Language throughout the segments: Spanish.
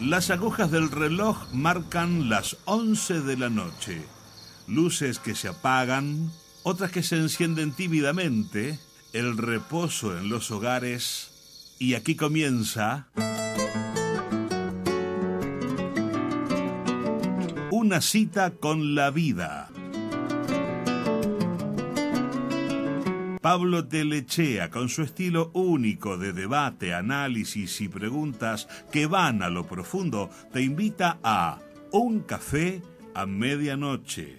Las agujas del reloj marcan las 11 de la noche. Luces que se apagan, otras que se encienden tímidamente, el reposo en los hogares. Y aquí comienza... Una cita con la vida. Pablo Telechea, con su estilo único de debate, análisis y preguntas que van a lo profundo, te invita a Un café a medianoche.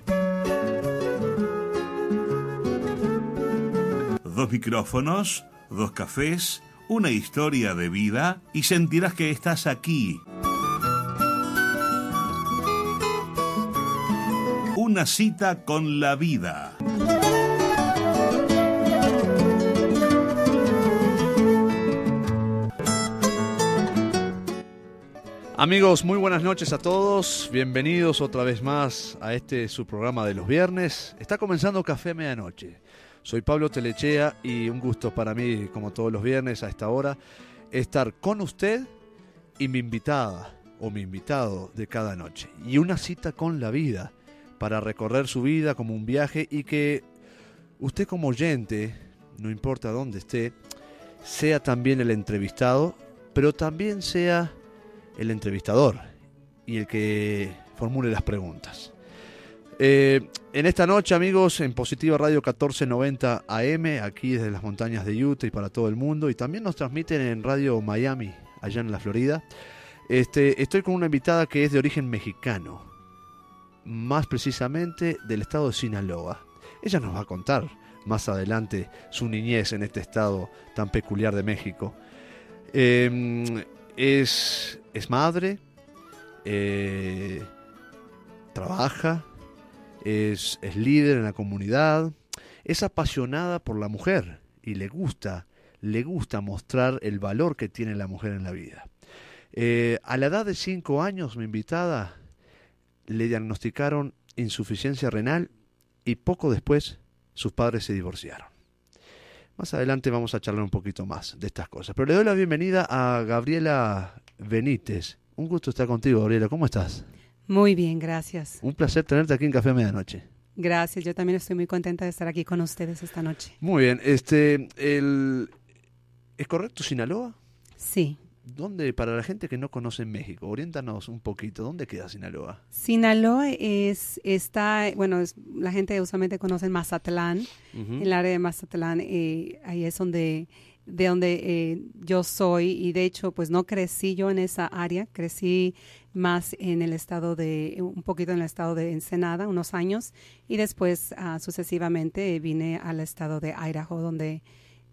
Dos micrófonos, dos cafés, una historia de vida y sentirás que estás aquí. Una cita con la vida. Amigos, muy buenas noches a todos. Bienvenidos otra vez más a este su programa de los viernes. Está comenzando Café Medianoche. Soy Pablo Telechea y un gusto para mí, como todos los viernes a esta hora, estar con usted y mi invitada o mi invitado de cada noche. Y una cita con la vida para recorrer su vida como un viaje y que usted como oyente, no importa dónde esté, sea también el entrevistado, pero también sea el entrevistador y el que formule las preguntas. Eh, en esta noche, amigos, en Positiva Radio 1490 AM, aquí desde las montañas de Utah y para todo el mundo, y también nos transmiten en Radio Miami, allá en la Florida. Este, estoy con una invitada que es de origen mexicano, más precisamente del estado de Sinaloa. Ella nos va a contar más adelante su niñez en este estado tan peculiar de México. Em, es, es madre, eh, trabaja, es, líder en la comunidad, es apasionada por la mujer y le gusta, le gusta mostrar el valor que tiene la mujer en la vida. Eh, a la edad de 5 años, mi invitada, le diagnosticaron insuficiencia renal y poco después sus padres se divorciaron. Más adelante vamos a charlar un poquito más de estas cosas. Pero le doy la bienvenida a Gabriela Benítez. Un gusto estar contigo, Gabriela. ¿Cómo estás? Muy bien, gracias. Un placer tenerte aquí en Café Medianoche. Gracias, yo también estoy muy contenta de estar aquí con ustedes esta noche. Muy bien, este, ¿es correcto Sinaloa? Sí. ¿Dónde, para la gente que no conoce México, oriéntanos un poquito, ¿dónde queda Sinaloa? Sinaloa es, está, bueno, la gente usualmente conoce Mazatlán, el área de Mazatlán, eh, ahí es donde, de donde eh, yo soy, y de hecho, pues no crecí yo en esa área, crecí más en el estado de, un poquito en el estado de Ensenada, unos años, y después ah, sucesivamente vine al estado de Idaho, donde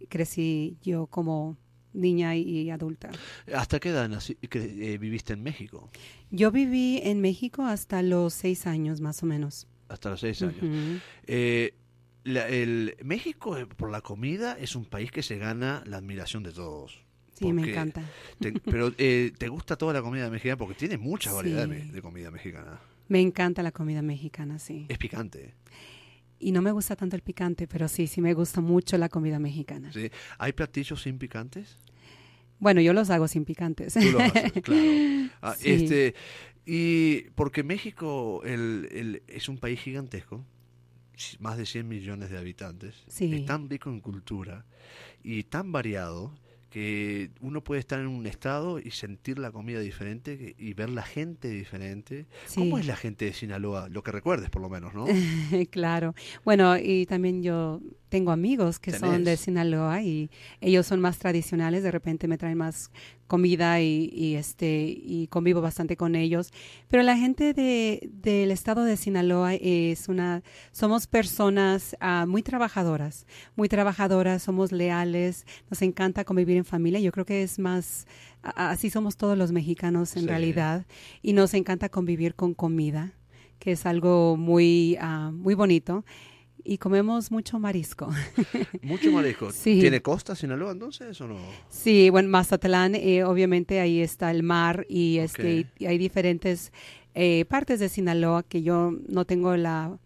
crecí yo como niña y, adulta. ¿Hasta qué edad que, eh, viviste en México? Yo viví en México hasta los seis años, más o menos. Hasta los seis años. Eh, el, México, eh, por la comida, es un país que se gana la admiración de todos. Sí, me encanta. pero te gusta toda la comida mexicana porque tiene mucha variedad de, de, comida mexicana. Me encanta la comida mexicana, sí. Es picante y no me gusta tanto el picante, pero sí, sí me gusta mucho la comida mexicana. ¿Hay platillos sin picantes? Bueno, yo los hago sin picantes. claro. Ah, este, y porque México es un país gigantesco, más de 100 millones de habitantes, es tan rico en cultura y tan variado que uno puede estar en un estado y sentir la comida diferente y ver la gente diferente. ¿Cómo es la gente de Sinaloa? Lo que recuerdes, por lo menos, ¿no? claro. Bueno, y también yo tengo amigos que son de Sinaloa y ellos son más tradicionales. De repente me traen más comida y, este, y convivo bastante con ellos. Pero la gente de, del estado de Sinaloa es una, somos personas ah, muy trabajadoras, muy trabajadoras, somos leales, nos encanta convivir en familia. Yo creo que es más, así somos todos los mexicanos en realidad y nos encanta convivir con comida que es algo muy, ah, muy bonito y comemos mucho marisco. Mucho marisco. Sí. ¿Tiene costa Sinaloa entonces o no? Sí, bueno, Mazatlán, eh, obviamente ahí está el mar y, este, hay diferentes eh, partes de Sinaloa que yo no tengo la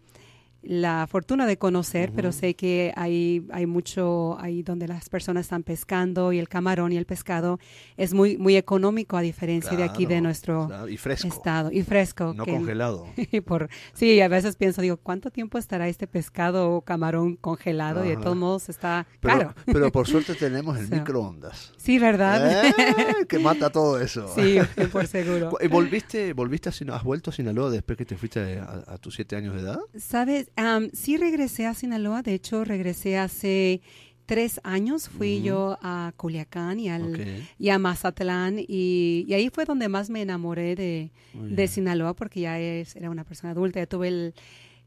la fortuna de conocer, pero sé que hay, hay mucho ahí donde las personas están pescando y el camarón y el pescado es muy, muy económico a diferencia de aquí de nuestro y estado. Y fresco. No congelado. Y por, sí, a veces pienso, digo, ¿cuánto tiempo estará este pescado o camarón congelado? Y de todos modos está claro Pero por suerte tenemos el microondas. Sí, ¿verdad? ¿Eh? que mata todo eso. Sí, por seguro. ¿Y volviste, volviste has vuelto a Sinaloa después que te fuiste a, a tus siete años de edad? Sabes, sí regresé a Sinaloa, de hecho regresé hace tres años fui yo a Culiacán y, al, y a Mazatlán y, ahí fue donde más me enamoré de, Sinaloa porque ya era una persona adulta, ya tuve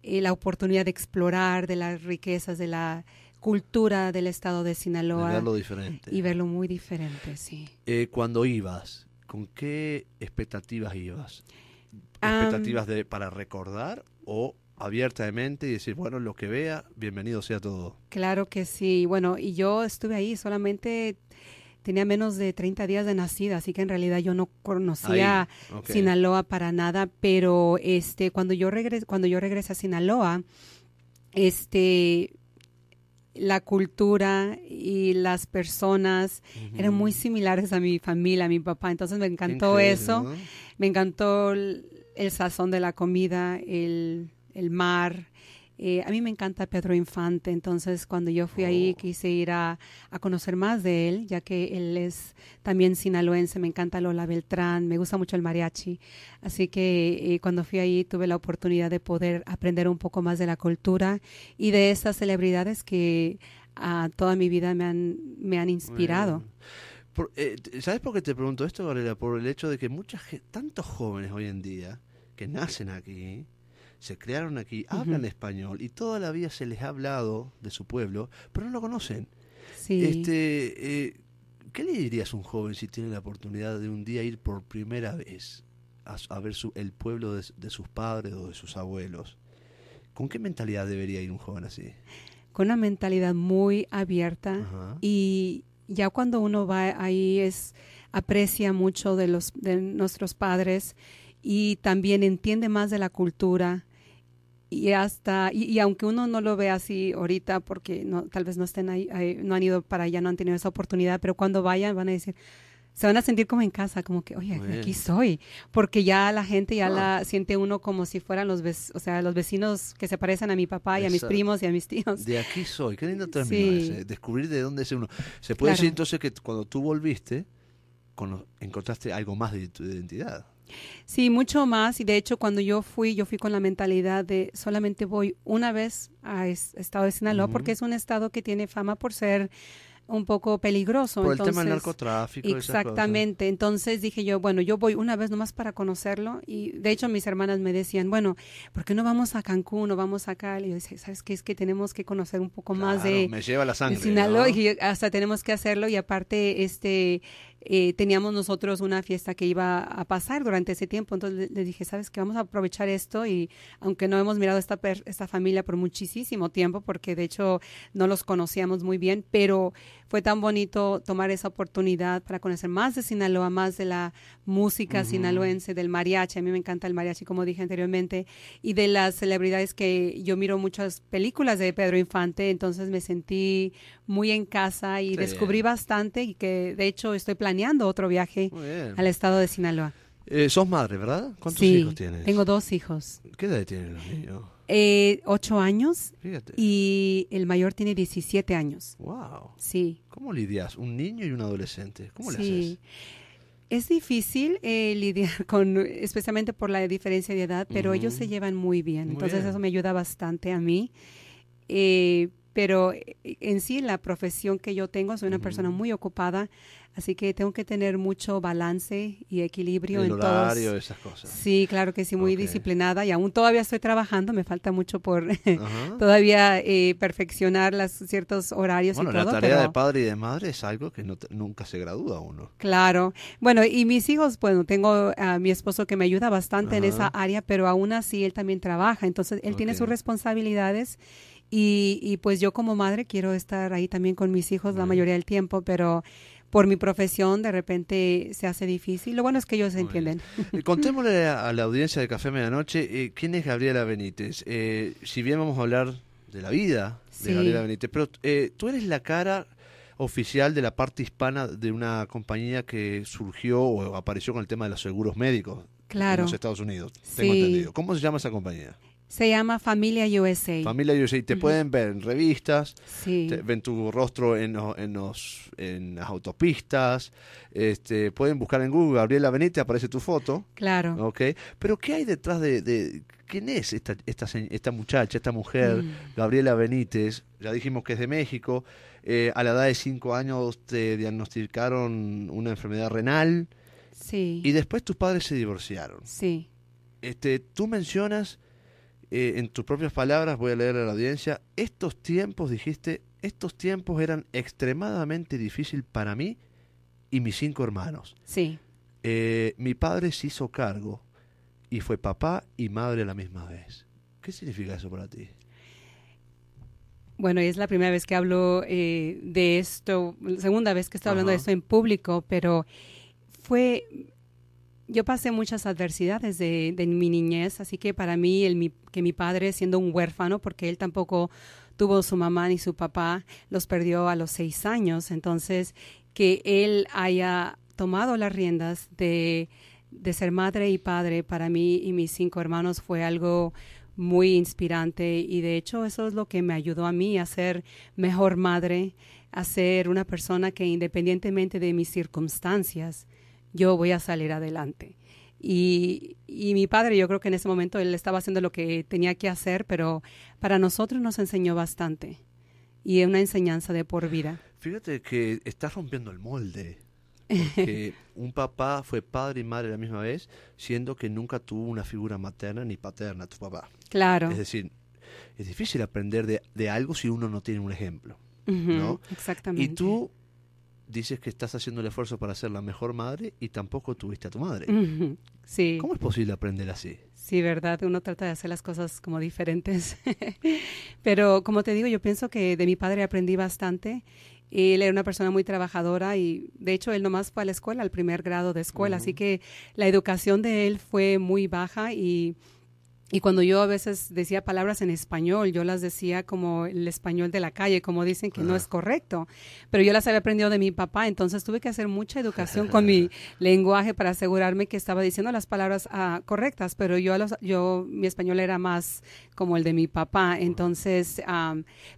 eh, la oportunidad de explorar de las riquezas, de la cultura del estado de Sinaloa. De verlo diferente. Y verlo muy diferente, sí. Eh, cuando ibas, ¿con qué expectativas ibas? ¿Expectativas para recordar o abierta de mente y decir, bueno, lo que vea, bienvenido sea todo. Claro que sí. Bueno, y yo estuve ahí, solamente tenía menos de 30 días de nacida, así que en realidad yo no conocía Sinaloa para nada, pero este cuando yo regresé cuando yo regresé a Sinaloa, este la cultura y las personas eran muy similares a mi familia, a mi papá, entonces me encantó eso. Me encantó el sazón de la comida, el el mar. Eh, a mí me encanta Pedro Infante, entonces cuando yo fui ahí oh. quise ir a, a, conocer más de él, ya que él es también sinaloense, me encanta Lola Beltrán, me gusta mucho el mariachi, así que eh, cuando fui ahí tuve la oportunidad de poder aprender un poco más de la cultura y de esas celebridades que a toda mi vida me han, me han inspirado. Eh, ¿Sabes por qué te pregunto esto, Valeria? Por el hecho de que muchas, tantos jóvenes hoy en día que nacen aquí, se crearon aquí, hablan español y toda la vida se les ha hablado de su pueblo, pero no lo conocen. Este, eh, ¿Qué le dirías a un joven si tiene la oportunidad de un día ir por primera vez a, ver el pueblo de, sus padres o de sus abuelos? ¿Con qué mentalidad debería ir un joven así? Con una mentalidad muy abierta y ya cuando uno va ahí es aprecia mucho de los de nuestros padres y también entiende más de la cultura y hasta y, aunque uno no lo ve así ahorita porque no, tal vez no estén ahí, no han ido para allá no han tenido esa oportunidad pero cuando vayan van a decir se van a sentir como en casa como que oye aquí soy porque ya la gente ya la siente uno como si fueran los o sea los vecinos que se parecen a mi papá y a mis primos y a mis tíos de aquí soy qué lindo término descubrir de dónde es uno se puede decir entonces que cuando tú volviste encontraste algo más de tu identidad Sí, mucho más. Y de hecho, cuando yo fui, yo fui con la mentalidad de solamente voy una vez a estado de Sinaloa, porque es un estado que tiene fama por ser un poco peligroso. Por el tema del narcotráfico. Exactamente. Entonces dije yo, bueno, yo voy una vez nomás para conocerlo. Y de hecho mis hermanas me decían, bueno, ¿por qué no vamos a Cancún o vamos a Cali? Y yo decía, ¿sabes qué? Es que tenemos que conocer un poco más de... Sinaloa y hasta tenemos que hacerlo. Y aparte, este eh, teníamos nosotros una fiesta que iba a pasar durante ese tiempo. Entonces le dije, ¿sabes que Vamos a aprovechar esto y aunque no hemos mirado esta, esta familia por muchísimo tiempo, porque de hecho no los conocíamos muy bien, pero fue tan bonito tomar esa oportunidad para conocer más de Sinaloa, más de la música sinaloense, del mariachi. A mí me encanta el mariachi, como dije anteriormente, y de las celebridades que yo miro muchas películas de Pedro Infante, entonces me sentí muy en casa y descubrí bastante y que de hecho estoy planeando otro viaje al estado de Sinaloa. Eh, sos madre, ¿verdad? ¿Cuántos hijos tienes? Tengo dos hijos. ¿Qué edad tienen los niños? Eh, ocho años Fíjate. y el mayor tiene 17 años. ¡Wow! Sí. ¿Cómo lidias? Un niño y un adolescente. ¿Cómo sí. Es difícil eh, lidiar con, especialmente por la diferencia de edad, pero ellos se llevan muy bien. entonces eso me ayuda bastante a mí pero eh, en sí la profesión que yo tengo, soy una persona muy ocupada, así que tengo que tener mucho balance y equilibrio en horario, esas cosas. Sí, claro que sí, muy disciplinada y aún todavía estoy trabajando, me falta mucho por todavía eh, perfeccionar las, ciertos horarios bueno, y la tarea de padre y de madre es algo que nunca se gradúa uno. Claro, bueno, y mis hijos, bueno, tengo a mi esposo que me ayuda bastante en esa área, pero aún así él también trabaja, entonces él tiene sus responsabilidades y, pues yo como madre quiero estar ahí también con mis hijos la mayoría del tiempo, pero por mi profesión de repente se hace difícil. Lo bueno es que ellos se entienden. Eh, contémosle a la audiencia de Café Medianoche eh, quién es Gabriela Benítez. Eh, si bien vamos a hablar de la vida de Gabriela Benítez, pero tú eres la cara oficial de la parte hispana de una compañía que surgió o apareció con el tema de los seguros médicos claro. en los Estados Unidos. Tengo entendido. ¿Cómo se llama esa compañía? Se llama Familia USA. Familia USA. Te pueden ver en revistas, sí. ven tu rostro en, en, los, en las autopistas, este, pueden buscar en Google, Gabriela Benítez aparece tu foto. Claro. ¿Ok? Pero ¿qué hay detrás de, quién es esta, esta, esta, muchacha, esta mujer, mm. Gabriela Benítez? Ya dijimos que es de México. Eh, a la edad de cinco años te diagnosticaron una enfermedad renal. Sí. Y después tus padres se divorciaron. Sí. Este, tú mencionas eh, en tus propias palabras, voy a leer a la audiencia, estos tiempos, dijiste, estos tiempos eran extremadamente difícil para mí y mis cinco hermanos. Sí. Eh, mi padre se hizo cargo y fue papá y madre a la misma vez. ¿Qué significa eso para ti? Bueno, es la primera vez que hablo eh, de esto, segunda vez que estoy hablando de esto en público, pero fue yo pasé muchas adversidades de, mi niñez, así que para mí el, mi, que mi padre siendo un huérfano, porque él tampoco tuvo su mamá ni su papá, los perdió a los seis años, entonces que él haya tomado las riendas de, de ser madre y padre para mí y mis cinco hermanos fue algo muy inspirante y de hecho eso es lo que me ayudó a mí a ser mejor madre, a ser una persona que independientemente de mis circunstancias, yo voy a salir adelante. Y, mi padre, yo creo que en ese momento él estaba haciendo lo que tenía que hacer, pero para nosotros nos enseñó bastante. Y es una enseñanza de por vida. Fíjate que estás rompiendo el molde. Porque un papá fue padre y madre a la misma vez, siendo que nunca tuvo una figura materna ni paterna tu papá. Claro. Es decir, es difícil aprender de, algo si uno no tiene un ejemplo. ¿no? Exactamente. Y tú dices que estás haciendo el esfuerzo para ser la mejor madre y tampoco tuviste a tu madre. Sí. ¿Cómo es posible aprender así? Sí, verdad, uno trata de hacer las cosas como diferentes. Pero como te digo, yo pienso que de mi padre aprendí bastante. Él era una persona muy trabajadora y de hecho él nomás fue a la escuela, al primer grado de escuela, así que la educación de él fue muy baja y y cuando yo a veces decía palabras en español, yo las decía como el español de la calle, como dicen que no es correcto. Pero yo las había aprendido de mi papá, entonces tuve que hacer mucha educación con mi lenguaje para asegurarme que estaba diciendo las palabras ah, correctas. Pero yo, yo, mi español era más como el de mi papá. Entonces,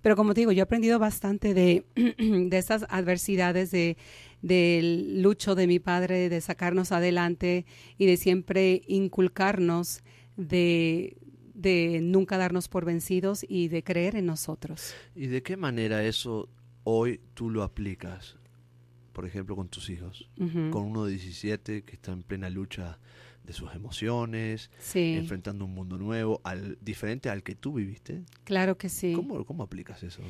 pero como te digo, yo he aprendido bastante de, de estas adversidades de del lucho de mi padre de sacarnos adelante y de siempre inculcarnos de, nunca darnos por vencidos y de creer en nosotros. ¿Y de qué manera eso hoy tú lo aplicas? Por ejemplo, con tus hijos, con uno de 17 que está en plena lucha de sus emociones, enfrentando un mundo nuevo, al, diferente al que tú viviste. Claro que sí. ¿Cómo, aplicas eso?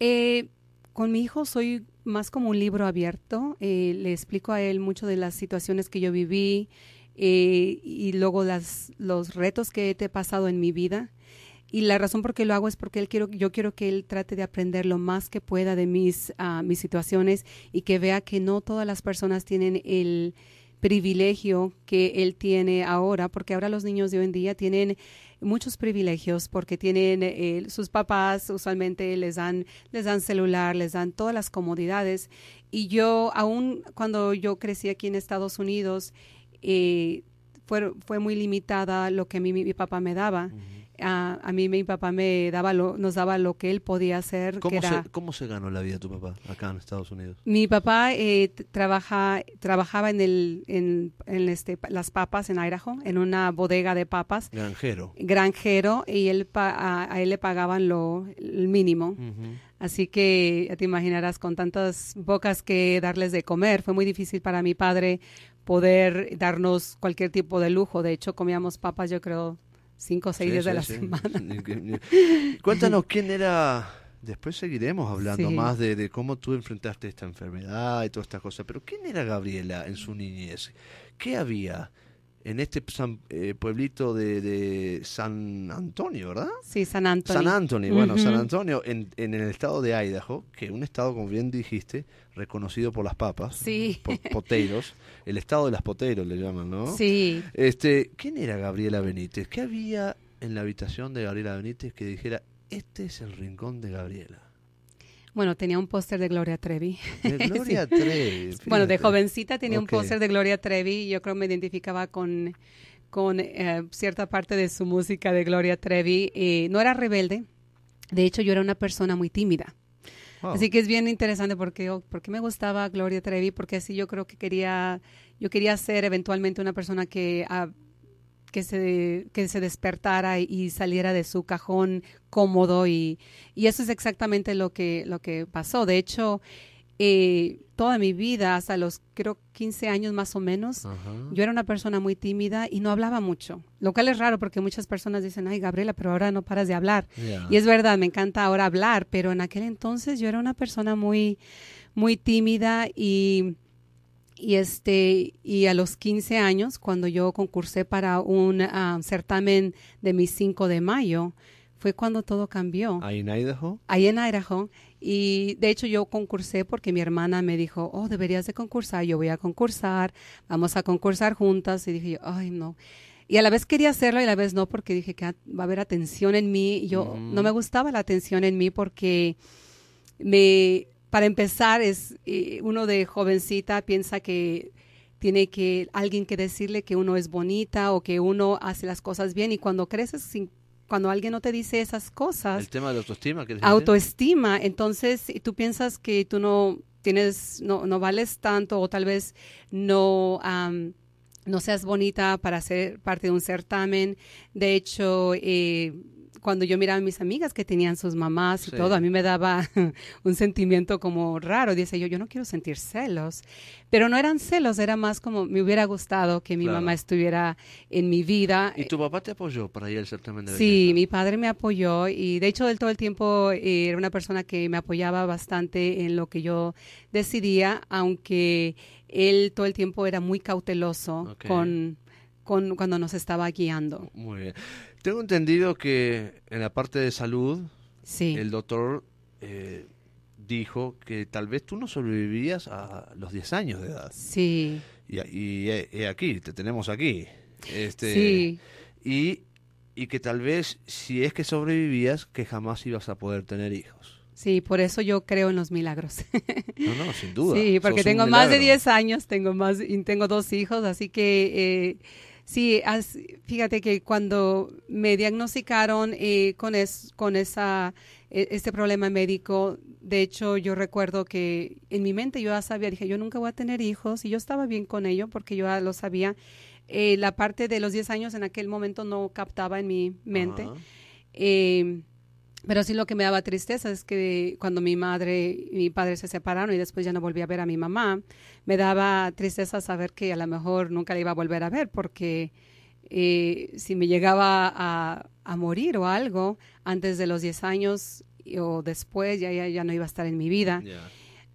Eh, con mi hijo soy más como un libro abierto. Eh, le explico a él mucho de las situaciones que yo viví, eh, y luego las, los retos que te he pasado en mi vida. Y la razón por qué lo hago es porque él quiero, yo quiero que él trate de aprender lo más que pueda de mis, ah, mis situaciones y que vea que no todas las personas tienen el privilegio que él tiene ahora, porque ahora los niños de hoy en día tienen muchos privilegios porque tienen eh, sus papás usualmente les dan les dan celular les dan todas las comodidades y yo aún cuando yo crecí aquí en Estados Unidos y fue, fue muy limitada lo que mi, mi, mi papá me daba. a, a, mí mi papá me daba lo, nos daba lo que él podía hacer. ¿Cómo, se, ganó la vida tu papá acá en Estados Unidos? Mi papá eh, trabaja, trabajaba en, el, en, este, las papas en Idaho, en una bodega de papas. Granjero. Granjero, y él, a, él le pagaban lo, el mínimo. Así que te imaginarás con tantas bocas que darles de comer. Fue muy difícil para mi padre poder darnos cualquier tipo de lujo. De hecho, comíamos papas, yo creo, cinco o seis veces días de la semana. Cuéntanos quién era. Después seguiremos hablando más de, de, cómo tú enfrentaste esta enfermedad y todas estas cosas. Pero ¿quién era Gabriela en su niñez? ¿Qué había? en este eh, pueblito de, San Antonio, ¿verdad? Sí, San Antonio. San Antonio, bueno, San Antonio, en, en, el estado de Idaho, que un estado, como bien dijiste, reconocido por las papas, por poteros, el estado de las poteros le llaman, ¿no? Sí. Este, ¿Quién era Gabriela Benítez? ¿Qué había en la habitación de Gabriela Benítez que dijera, este es el rincón de Gabriela? Bueno, tenía un póster de Gloria Trevi. De Gloria Trevi. Bueno, de jovencita tenía un póster de Gloria Trevi. Yo creo que me identificaba con, con eh, cierta parte de su música de Gloria Trevi. Eh, no era rebelde. De hecho, yo era una persona muy tímida. Así que es bien interesante porque, oh, porque me gustaba Gloria Trevi, porque así yo creo que quería, yo quería ser eventualmente una persona que... Ah, que se, se despertara y saliera de su cajón cómodo y, eso es exactamente lo que, lo que pasó. De hecho, eh, toda mi vida, hasta los creo 15 años más o menos, yo era una persona muy tímida y no hablaba mucho, lo cual es raro porque muchas personas dicen, ay Gabriela, pero ahora no paras de hablar. Y es verdad, me encanta ahora hablar, pero en aquel entonces yo era una persona muy, muy tímida y y, este, y a los 15 años, cuando yo concursé para un ah, certamen de mi 5 de mayo, fue cuando todo cambió. ¿Ahí en Idaho? Ahí en Idaho. Y de hecho yo concursé porque mi hermana me dijo, oh, deberías de concursar, yo voy a concursar, vamos a concursar juntas. Y dije yo, ay, no. Y a la vez quería hacerlo y a la vez no porque dije que ah, va a haber atención en mí. Yo no mm. me gustaba la atención en mí porque me para empezar, es eh, uno de jovencita piensa que tiene que alguien que decirle que uno es bonita o que uno hace las cosas bien y cuando creces cuando alguien no te dice esas cosas. El tema de autoestima. ¿eh? autoestima. Entonces, tú piensas que tú no tienes, no, no vales tanto o tal vez no, no seas bonita para ser parte de un certamen. De hecho, eh, cuando yo miraba a mis amigas que tenían sus mamás y todo, a mí me daba un sentimiento como raro. Dice yo, yo no quiero sentir celos, pero no eran celos, era más como me hubiera gustado que mi mamá estuviera en mi vida. ¿Y tu papá te apoyó para ir al certamen de Sí, mi padre me apoyó y de hecho él todo el tiempo eh, era una persona que me apoyaba bastante en lo que yo decidía, aunque él todo el tiempo era muy cauteloso con con, cuando nos estaba guiando. Muy bien. Tengo entendido que en la parte de salud, el doctor eh, dijo que tal vez tú no sobrevivías a los 10 años de edad. Sí. Y, eh, aquí, te tenemos aquí. Este, sí. Y, y que tal vez, si es que sobrevivías, que jamás ibas a poder tener hijos. Sí, por eso yo creo en los milagros. no, no, sin duda. Sí, porque tengo más de 10 años, tengo más, tengo dos hijos, así que eh, Sí, fíjate que cuando me diagnosticaron eh, con, con esa, e, este problema médico, de hecho yo recuerdo que en mi mente yo ya sabía, dije, yo nunca voy a tener hijos y yo estaba bien con ello porque yo ya lo sabía. Eh, la parte de los 10 años en aquel momento no captaba en mi mente. Pero sí lo que me daba tristeza es que cuando mi madre y mi padre se separaron y después ya no volví a ver a mi mamá, me daba tristeza saber que a lo mejor nunca la iba a volver a ver porque eh, si me llegaba a, morir o algo antes de los 10 años o después ya, ya, no iba a estar en mi vida.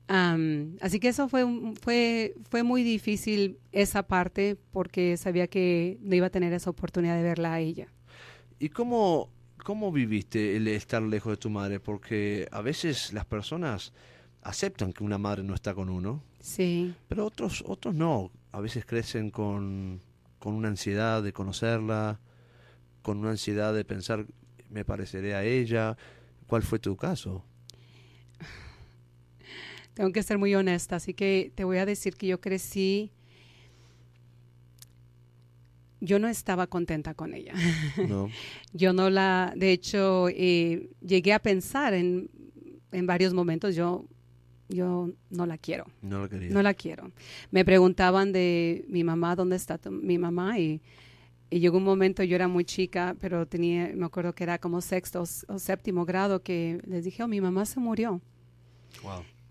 así que eso fue, fue, fue muy difícil esa parte porque sabía que no iba a tener esa oportunidad de verla a ella. ¿Y cómo ¿Cómo viviste el estar lejos de tu madre? Porque a veces las personas aceptan que una madre no está con uno. Sí. Pero otros, otros no. A veces crecen con, con una ansiedad de conocerla, con una ansiedad de pensar, me pareceré a ella. ¿Cuál fue tu caso? Tengo que ser muy honesta, así que te voy a decir que yo crecí yo no estaba contenta con ella. yo no la, de hecho, eh, llegué a pensar en, en varios momentos, yo, yo no la quiero. No la quería. No la quiero. Me preguntaban de mi mamá, ¿dónde está mi mamá? Y, llegó un momento, yo era muy chica, pero tenía, me acuerdo que era como sexto o, séptimo grado, que les dije, oh, mi mamá se murió.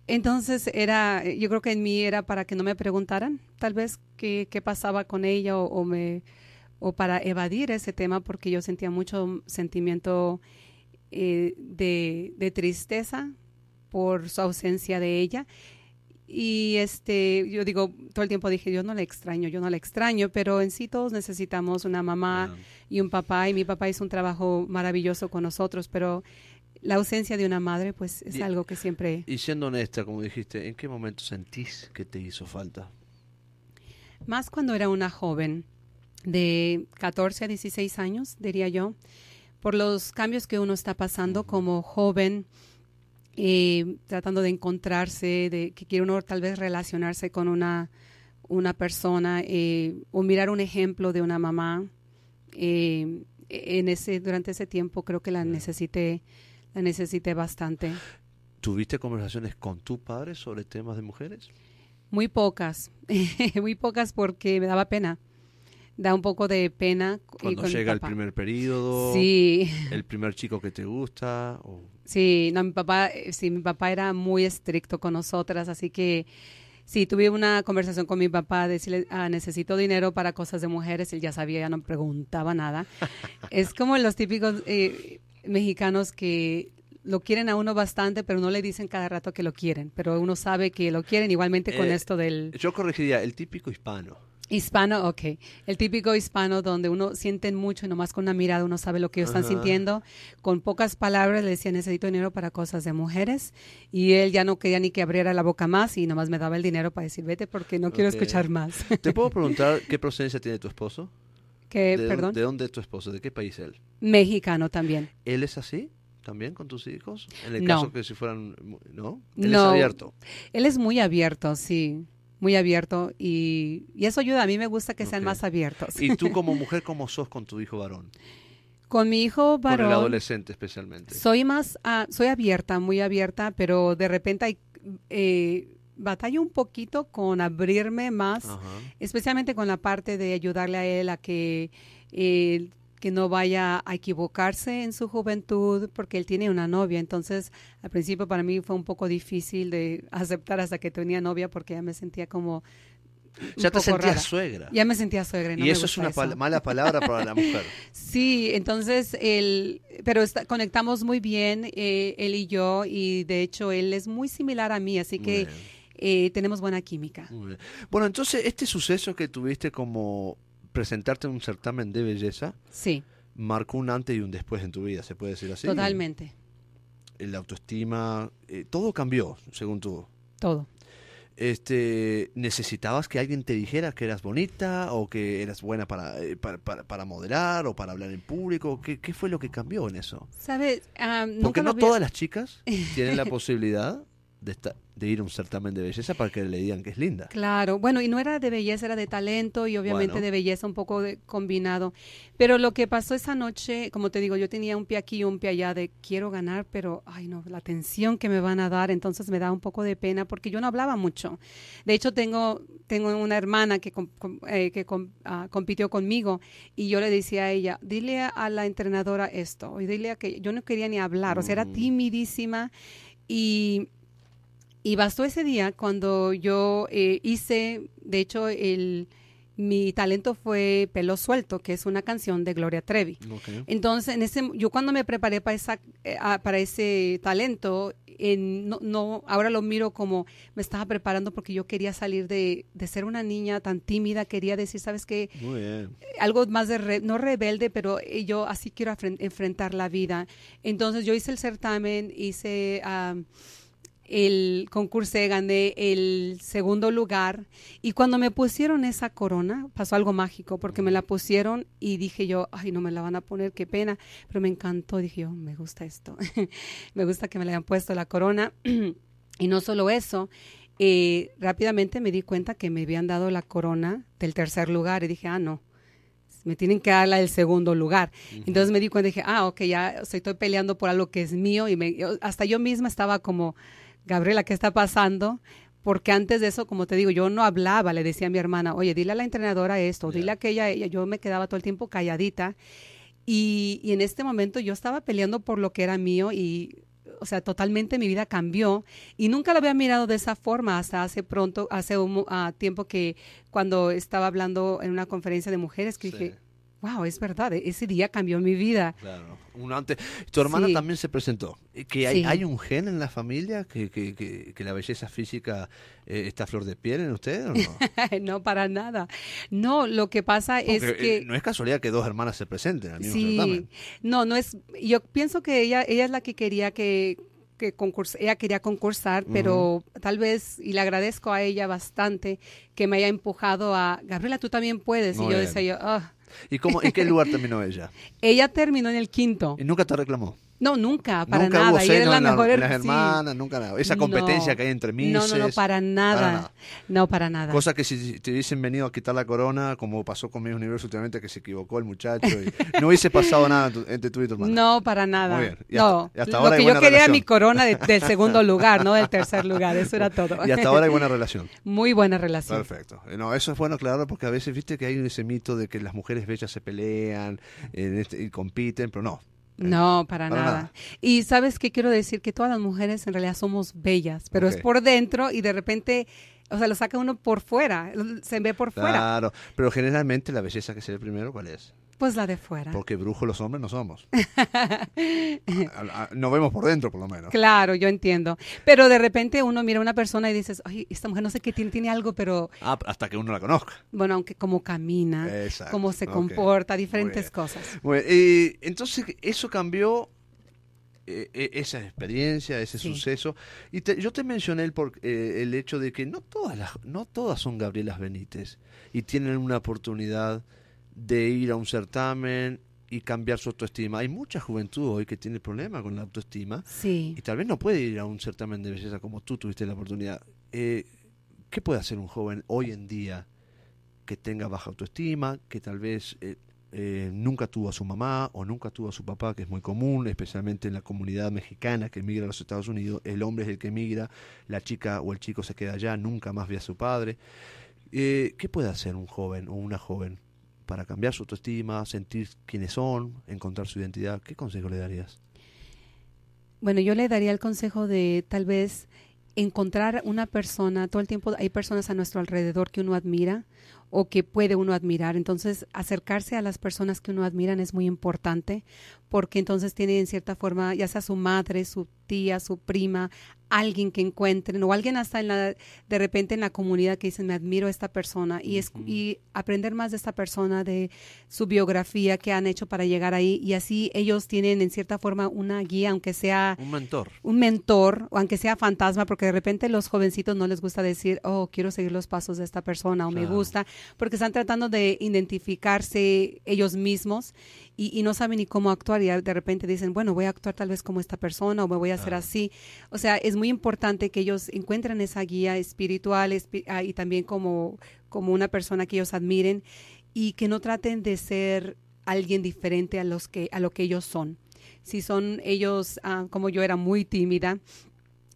Entonces era, eh, yo creo que en mí era para que no me preguntaran tal vez qué, pasaba con ella o, me o para evadir ese tema porque yo sentía mucho sentimiento eh, de, tristeza por su ausencia de ella y este yo digo todo el tiempo dije yo no la extraño yo no la extraño pero en sí todos necesitamos una mamá ah. y un papá y mi papá hizo un trabajo maravilloso con nosotros pero la ausencia de una madre, pues es algo que siempre... Y siendo honesta, como dijiste, ¿en qué momento sentís que te hizo falta? Más cuando era una joven, de 14 a 16 años, diría yo, por los cambios que uno está pasando como joven, eh, tratando de encontrarse, de que quiere uno tal vez relacionarse con una, una persona eh, o mirar un ejemplo de una mamá. Eh, en ese, durante ese tiempo creo que la necesité la necesité bastante. ¿Tuviste conversaciones con tu padre sobre temas de mujeres? Muy pocas, muy pocas porque me daba pena. Da un poco de pena. Eh, Cuando llega el primer periodo, sí. el primer chico que te gusta. Sí, no, mi papá, eh, sí, mi papá era muy estricto con nosotras, así que sí, tuve una conversación con mi papá, decirle, ah, necesito dinero para cosas de mujeres, él ya sabía, ya no preguntaba nada. es como los típicos, eh, mexicanos que lo quieren a uno bastante, pero no le dicen cada rato que lo quieren, pero uno sabe que lo quieren igualmente con eh, esto del... Yo corregiría, el típico hispano. Hispano, ok. El típico hispano donde uno siente mucho y nomás con una mirada uno sabe lo que ellos están sintiendo. Con pocas palabras le decía, necesito dinero para cosas de mujeres. Y él ya no quería ni que abriera la boca más y nomás me daba el dinero para decir, vete porque no quiero escuchar más. ¿Te puedo preguntar qué procedencia tiene tu esposo? ¿De, perdón? ¿De dónde es tu esposo? ¿De qué país él? Mexicano también. ¿Él es así? también con tus hijos? En el caso que si fueran, ¿no? Él no. es abierto. Él es muy abierto, sí. Muy abierto y, y eso ayuda. A mí me gusta que sean más abiertos. ¿Y tú como mujer, cómo sos con tu hijo varón? Con mi hijo varón. Con el adolescente especialmente. Soy más, ah, soy abierta, muy abierta, pero de repente hay, eh, batallo un poquito con abrirme más, especialmente con la parte de ayudarle a él a que, eh, que no vaya a equivocarse en su juventud, porque él tiene una novia. Entonces, al principio para mí fue un poco difícil de aceptar hasta que tenía novia, porque ya me sentía como ya te sentías suegra. Ya me sentía suegra. y eso es una mala palabra para la mujer. sí, entonces, él, pero conectamos muy bien eh, él y yo y de hecho él es muy similar a mí, así que... Eh, tenemos buena química. Bueno, entonces este suceso que tuviste como presentarte en un certamen de belleza, sí. marcó un antes y un después en tu vida, ¿se puede decir así? Totalmente. La autoestima, eh, todo cambió, según tú. Todo. Este, ¿Necesitabas que alguien te dijera que eras bonita o que eras buena para, eh, para, para, modelar o para hablar en público? ¿Qué, fue lo que cambió en eso? Sabes, ah, Porque no todas las chicas tienen la posibilidad de, ir a un certamen de belleza para que le digan que es linda. Claro, bueno, y no era de belleza, era de talento y obviamente de belleza un poco combinado. Pero lo que pasó esa noche, como te digo, yo tenía un pie aquí y un pie allá de quiero ganar, pero ay no, la atención que me van a dar, entonces me da un poco de pena porque yo no hablaba mucho. De hecho, tengo, tengo una hermana que, eh, que ah, compitió conmigo y yo le decía a ella, dile a la entrenadora esto, y dile a que yo no quería ni hablar, o sea, era mm. timidísima y y bastó ese día cuando yo eh, hice, de hecho, el, mi talento fue Pelo Suelto, que es una canción de Gloria Trevi. Entonces, en ese, yo cuando me preparé para, esa, eh, para ese talento, no, ahora lo miro como me estaba preparando porque yo quería salir de, de ser una niña tan tímida, quería decir, ¿sabes qué? Eh, algo más de, no rebelde, pero yo así quiero enfrentar la vida. Entonces, yo hice el certamen, hice el concurso gané el segundo lugar y cuando me pusieron esa corona pasó algo mágico porque me la pusieron y dije yo, ay, no me la van a poner, qué pena, pero me encantó, dije yo, me gusta esto, me gusta que me le hayan puesto la corona y no solo eso, eh, rápidamente me di cuenta que me habían dado la corona del tercer lugar y dije, ah, no, me tienen que dar la del segundo lugar. Entonces me di cuenta dije, ah, ok, ya estoy peleando por algo que es mío y me, hasta yo misma estaba como Gabriela, ¿qué está pasando? Porque antes de eso, como te digo, yo no hablaba, le decía a mi hermana, oye, dile a la entrenadora esto, dile a aquella, ella, yo me quedaba todo el tiempo calladita. Y, en este momento yo estaba peleando por lo que era mío y o sea, totalmente mi vida cambió y nunca la había mirado de esa forma hasta hace pronto, hace un ah, tiempo que cuando estaba hablando en una conferencia de mujeres, que dije, Wow, es verdad, e-, ese día cambió mi vida. Claro, antes. Tu hermana también se presentó. ¿Que hay, un gen en la familia que, la belleza física eh, está a flor de piel en usted o no? no, para nada. No, lo que pasa es eh, que. no es casualidad que dos hermanas se presenten al mismo sí. certamen. No, no es. Yo pienso que ella, ella es la que quería que, que ella quería concursar, pero tal vez, y le agradezco a ella bastante que me haya empujado a, Gabriela, tú también puedes. y yo decía, yo, ah, ¿Y, cómo, en qué lugar terminó ella? ella terminó en el quinto. ¿Y nunca te reclamó? No, nunca, para nada. y la mejor... las hermanas, nunca nada. Esa competencia que hay entre mí. No, no, no, para nada. No, para nada. Cosa que si te hubiesen venido a quitar la corona, como pasó con mi universo últimamente, que se equivocó el muchacho, y no hubiese pasado nada entre tú y tu hermana. No, para nada. no, yo quería mi corona del segundo lugar, no del tercer lugar, eso era todo. Y hasta ahora hay buena relación. Muy buena relación. Perfecto. Eh, no, eso es bueno aclararlo porque a veces viste que hay ese mito de que las mujeres bellas se pelean este, y compiten, pero no eh, no, para, nada. Y sabes qué quiero decir que todas las mujeres en realidad somos bellas, pero es por dentro y de repente, o sea, lo saca uno por fuera, se ve por fuera. Claro, pero generalmente la belleza que se ve primero, ¿cuál es? Pues la de fuera. Porque brujos los hombres no somos. no vemos por dentro, por lo menos. Claro, yo entiendo. Pero de repente uno mira a una persona y dices, ay, esta mujer no sé qué tiene, tiene algo, pero... Ah, hasta que uno la conozca. Bueno, aunque cómo camina, cómo se comporta, diferentes cosas. entonces, eso cambió e, e, esa experiencia, ese suceso. Y yo te mencioné el, por, eh, el hecho de que no todas, las, no todas son Gabrielas Benítez y tienen una oportunidad de ir a un certamen y cambiar su autoestima. Hay mucha juventud hoy que tiene problemas con la autoestima sí. y tal vez no puede ir a un certamen de belleza como tú tuviste la oportunidad. Eh, ¿Qué puede hacer un joven hoy en día que tenga baja autoestima, que tal vez eh, eh, nunca tuvo a su mamá o nunca tuvo a su papá, que es muy común, especialmente en la comunidad mexicana que emigra a los Estados Unidos, el hombre es el que emigra, la chica o el chico se queda allá, nunca más ve a su padre. Eh, ¿Qué puede hacer un joven o una joven para cambiar su autoestima, sentir quiénes son, encontrar su identidad? ¿Qué consejo le darías? Bueno, yo le daría el consejo de tal vez encontrar una persona, todo el tiempo hay personas a nuestro alrededor que uno admira o que puede uno admirar. Entonces, acercarse a las personas que uno admiran es muy importante porque entonces tiene en cierta forma, ya sea su madre, su tía, su prima, alguien que encuentren o alguien hasta en la, de repente en la comunidad que dicen, me admiro a esta persona y, es, y aprender más de esta persona, de su biografía que han hecho para llegar ahí y así ellos tienen en cierta forma una guía, aunque sea... Un mentor. Un mentor, o aunque sea fantasma, porque de repente los jovencitos no les gusta decir, oh, quiero seguir los pasos de esta persona o me gusta porque están tratando de identificarse ellos mismos y, no saben ni cómo actuar y de repente dicen, bueno, voy a actuar tal vez como esta persona o me voy a hacer así. O sea, es muy importante que ellos encuentren esa guía espiritual ah, y también como, como una persona que ellos admiren y que no traten de ser alguien diferente a, los que, a lo que ellos son si son ellos, ah, como yo era muy tímida,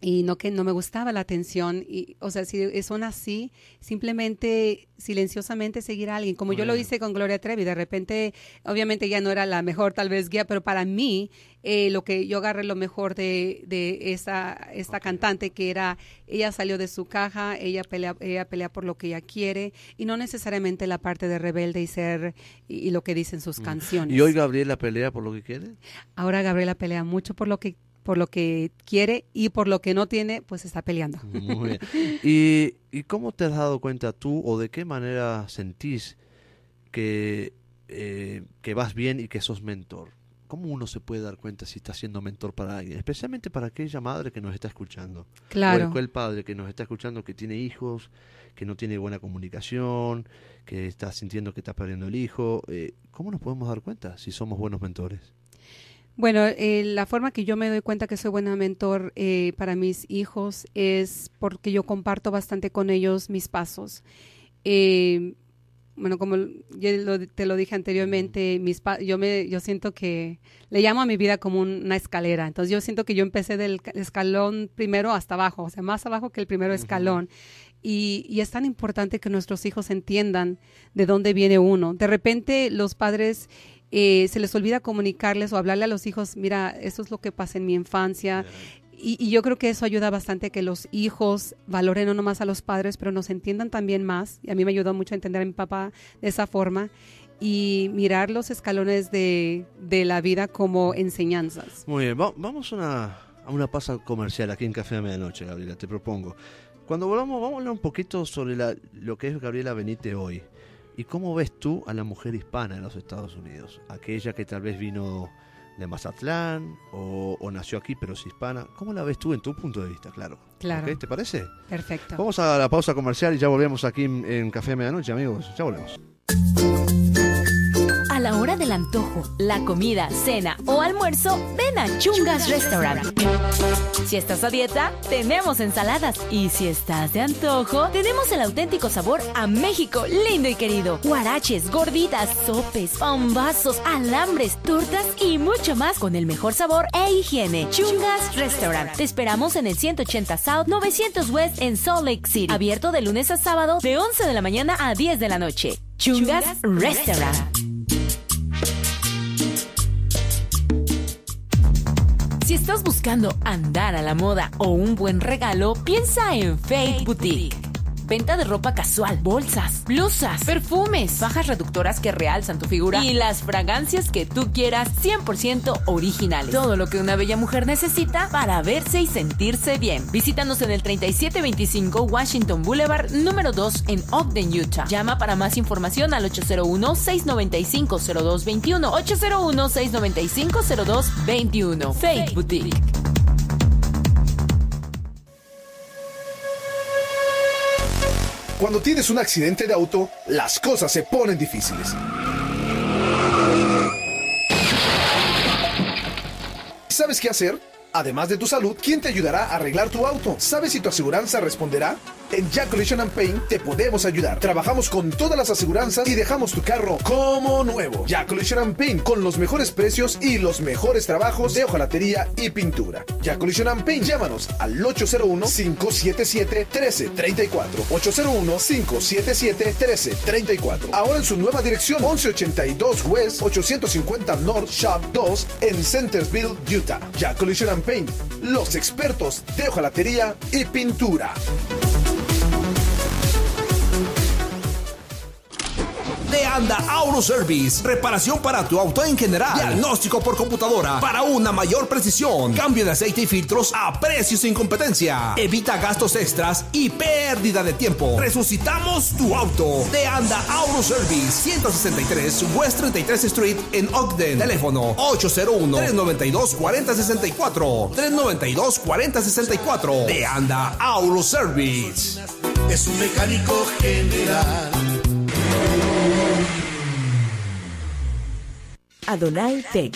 y no que no me gustaba la atención. Y, o sea, si son así, simplemente silenciosamente seguir a alguien, como yo lo hice con Gloria Trevi, de repente, obviamente ya no era la mejor tal vez guía, pero para mí, eh, lo que yo agarré lo mejor de, esa, esta cantante, que era, ella salió de su caja, ella pelea, ella pelea por lo que ella quiere, y no necesariamente la parte de rebelde y ser, y, lo que dicen sus mm. canciones. ¿Y hoy Gabriela pelea por lo que quiere? Ahora Gabriela pelea mucho por lo que por lo que quiere y por lo que no tiene, pues está peleando. Muy bien. ¿Y, ¿Y, cómo te has dado cuenta tú o de qué manera sentís que, eh, que vas bien y que sos mentor? ¿Cómo uno se puede dar cuenta si está siendo mentor para alguien? Especialmente para aquella madre que nos está escuchando. Claro. O el, padre que nos está escuchando que tiene hijos, que no tiene buena comunicación, que está sintiendo que está perdiendo el hijo. Eh, ¿Cómo nos podemos dar cuenta si somos buenos mentores? Bueno, eh, la forma que yo me doy cuenta que soy buena mentor eh, para mis hijos es porque yo comparto bastante con ellos mis pasos. Eh, bueno, como yo te lo dije anteriormente, yo me yo siento que le llamo a mi vida como una escalera. Entonces yo siento que yo empecé del escalón primero hasta abajo, o sea, más abajo que el primero escalón. y, y, es tan importante que nuestros hijos entiendan de dónde viene uno. De repente los padres eh, se les olvida comunicarles o hablarle a los hijos, mira, esto es lo que pasa en mi infancia. Y, yo creo que eso ayuda bastante a que los hijos valoren no nomás a los padres, pero nos entiendan también más. Y a mí me ayudó mucho a entender a mi papá de esa forma y mirar los escalones de, la vida como enseñanzas. Muy bien, vamos una, a una pausa comercial aquí en Café de Medianoche, Gabriela, te propongo. Cuando volvamos, vamos a hablar un poquito sobre la, lo que es Gabriela Benítez hoy. ¿Y cómo ves tú a la mujer hispana en los Estados Unidos? Aquella que tal vez vino de Mazatlán o, nació aquí pero es hispana. ¿Cómo la ves tú en tu punto de vista? Claro. claro. ¿Te parece? Perfecto. Vamos a la pausa comercial y ya volvemos aquí en, Café Medianoche, amigos. Ya volvemos la hora del antojo, la comida, cena o almuerzo, ven a Chungas Restaurant. Si estás a dieta, tenemos ensaladas. Y si estás de antojo, tenemos el auténtico sabor a México, lindo y querido. Guaraches, gorditas, sopes, bombazos, alambres, tortas y mucho más con el mejor sabor e higiene. Chungas Restaurant. Te esperamos en el 180 South 900 West en Salt Lake City. Abierto de lunes a sábado de 11 de la mañana a 10 de la noche. Chungas, Chungas Restaurant. estás buscando andar a la moda o un buen regalo, piensa en Fake Boutique venta de ropa casual, bolsas, blusas, perfumes, fajas reductoras que realzan tu figura y las fragancias que tú quieras 100% originales. Todo lo que una bella mujer necesita para verse y sentirse bien. Visítanos en el 3725 Washington Boulevard número 2 en Ogden, Utah. Llama para más información al 801-695-0221. 801-695-0221. Fake Boutique. Cuando tienes un accidente de auto, las cosas se ponen difíciles. ¿Sabes qué hacer? Además de tu salud, ¿quién te ayudará a arreglar tu auto? ¿Sabes si tu aseguranza responderá? En Jack Collision and Paint te podemos ayudar. Trabajamos con todas las aseguranzas y dejamos tu carro como nuevo. Jack Collision and Paint con los mejores precios y los mejores trabajos de hojalatería y pintura. Jack Collision and Paint, llámanos al 801-577-1334. 801-577-1334. Ahora en su nueva dirección, 1182 West 850 North Shop 2 en Centersville, Utah. Jack Collision and Paint, los expertos de hojalatería y pintura. de Anda Auto Service. Reparación para tu auto en general. Diagnóstico por computadora para una mayor precisión. Cambio de aceite y filtros a precios sin competencia. Evita gastos extras y pérdida de tiempo. Resucitamos tu auto. De Anda Auto Service 163 West 33 Street en Ogden. Teléfono 801 392 4064. 392 4064. De Anda Auto Service. Es un mecánico general Adonai Tech.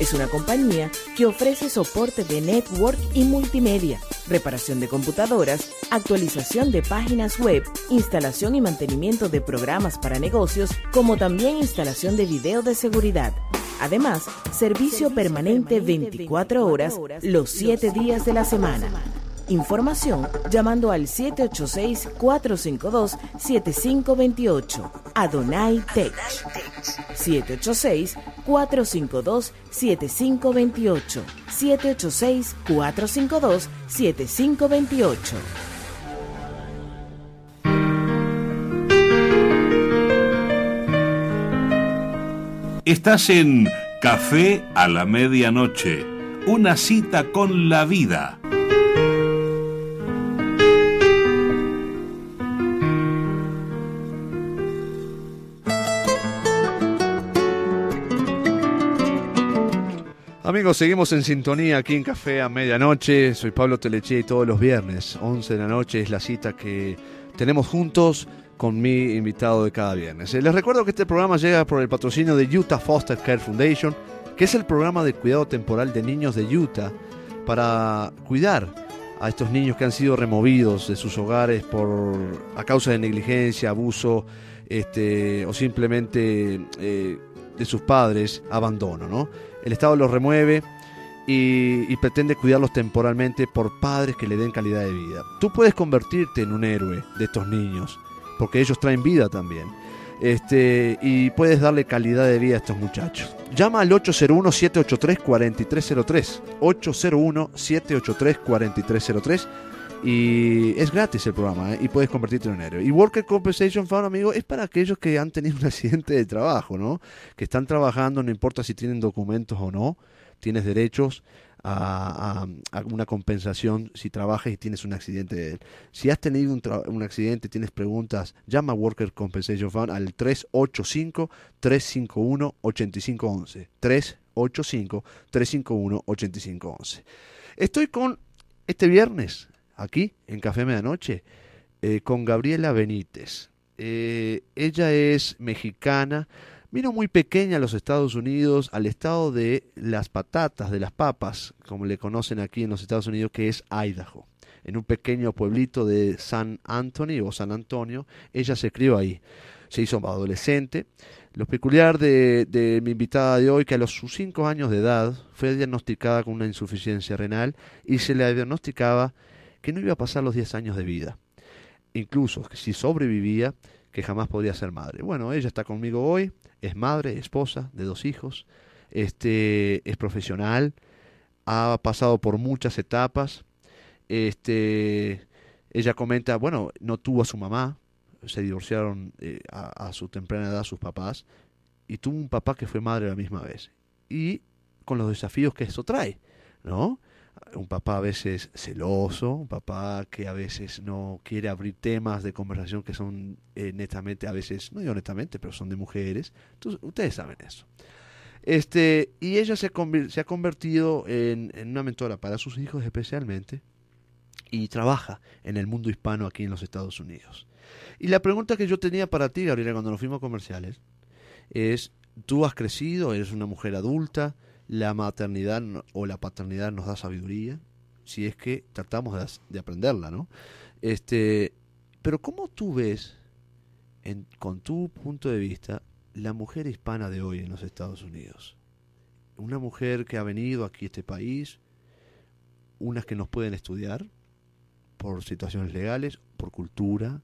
Es una compañía que ofrece soporte de network y multimedia, reparación de computadoras, actualización de páginas web, instalación y mantenimiento de programas para negocios, como también instalación de video de seguridad. Además, servicio permanente 24 horas los 7 días de la semana. Información llamando al 786-452-7528. Adonai Tech. 786-452-7528. 786-452-7528. Estás en Café a la Medianoche, una cita con la vida. Amigos, seguimos en sintonía aquí en Café a Medianoche. Soy Pablo teleche y todos los viernes, 11 de la noche, es la cita que tenemos juntos con mi invitado de cada viernes. Eh, les recuerdo que este programa llega por el patrocinio de Utah Foster Care Foundation, que es el programa de cuidado temporal de niños de Utah para cuidar a estos niños que han sido removidos de sus hogares por a causa de negligencia, abuso, este, o simplemente eh, de sus padres abandono, ¿no? El Estado los remueve y, pretende cuidarlos temporalmente por padres que le den calidad de vida. Tú puedes convertirte en un héroe de estos niños, porque ellos traen vida también este, y puedes darle calidad de vida a estos muchachos. Llama al 801-783-4303. 801-783-4303 y es gratis el programa ¿eh? y puedes convertirte en un Y Worker Compensation Fund, amigo, es para aquellos que han tenido un accidente de trabajo, ¿no? Que están trabajando, no importa si tienen documentos o no, tienes derechos a, una compensación si trabajas y tienes un accidente. Si has tenido un, un accidente, tienes preguntas, llama a Worker Compensation Fund al 385-351-8511. 385-351-8511. Estoy con este viernes aquí en Café Medianoche, eh, con Gabriela Benítez. Eh, ella es mexicana, vino muy pequeña a los Estados Unidos, al estado de las patatas, de las papas, como le conocen aquí en los Estados Unidos, que es Idaho. En un pequeño pueblito de San Antonio o San Antonio, ella se crió ahí. Se hizo adolescente. Lo peculiar de, mi invitada de hoy, que a los sus 5 años de edad fue diagnosticada con una insuficiencia renal y se la diagnosticaba que no iba a pasar los 10 años de vida. Incluso si sobrevivía, que jamás podía ser madre. Bueno, ella está conmigo hoy, es madre, esposa de dos hijos, este, es profesional, ha pasado por muchas etapas. Este, ella comenta, bueno, no tuvo a su mamá, se divorciaron eh, a, su temprana edad sus papás, y tuvo un papá que fue madre a la misma vez. Y con los desafíos que eso trae, ¿no? un papá a veces celoso, un papá que a veces no quiere abrir temas de conversación que son eh, netamente, a veces, no digo netamente, pero son de mujeres. ustedes saben eso. Este, y ella se, ha convertido en, una mentora para sus hijos especialmente y trabaja en el mundo hispano aquí en los Estados Unidos. Y la pregunta que yo tenía para ti, Gabriela, cuando nos fuimos comerciales, es, tú has crecido, eres una mujer adulta, la maternidad o la paternidad nos da sabiduría, si es que tratamos de, aprenderla, ¿no? Este, pero ¿cómo tú ves, en, con tu punto de vista, la mujer hispana de hoy en los Estados Unidos? Una mujer que ha venido aquí a este país, unas que nos pueden estudiar por situaciones legales, por cultura,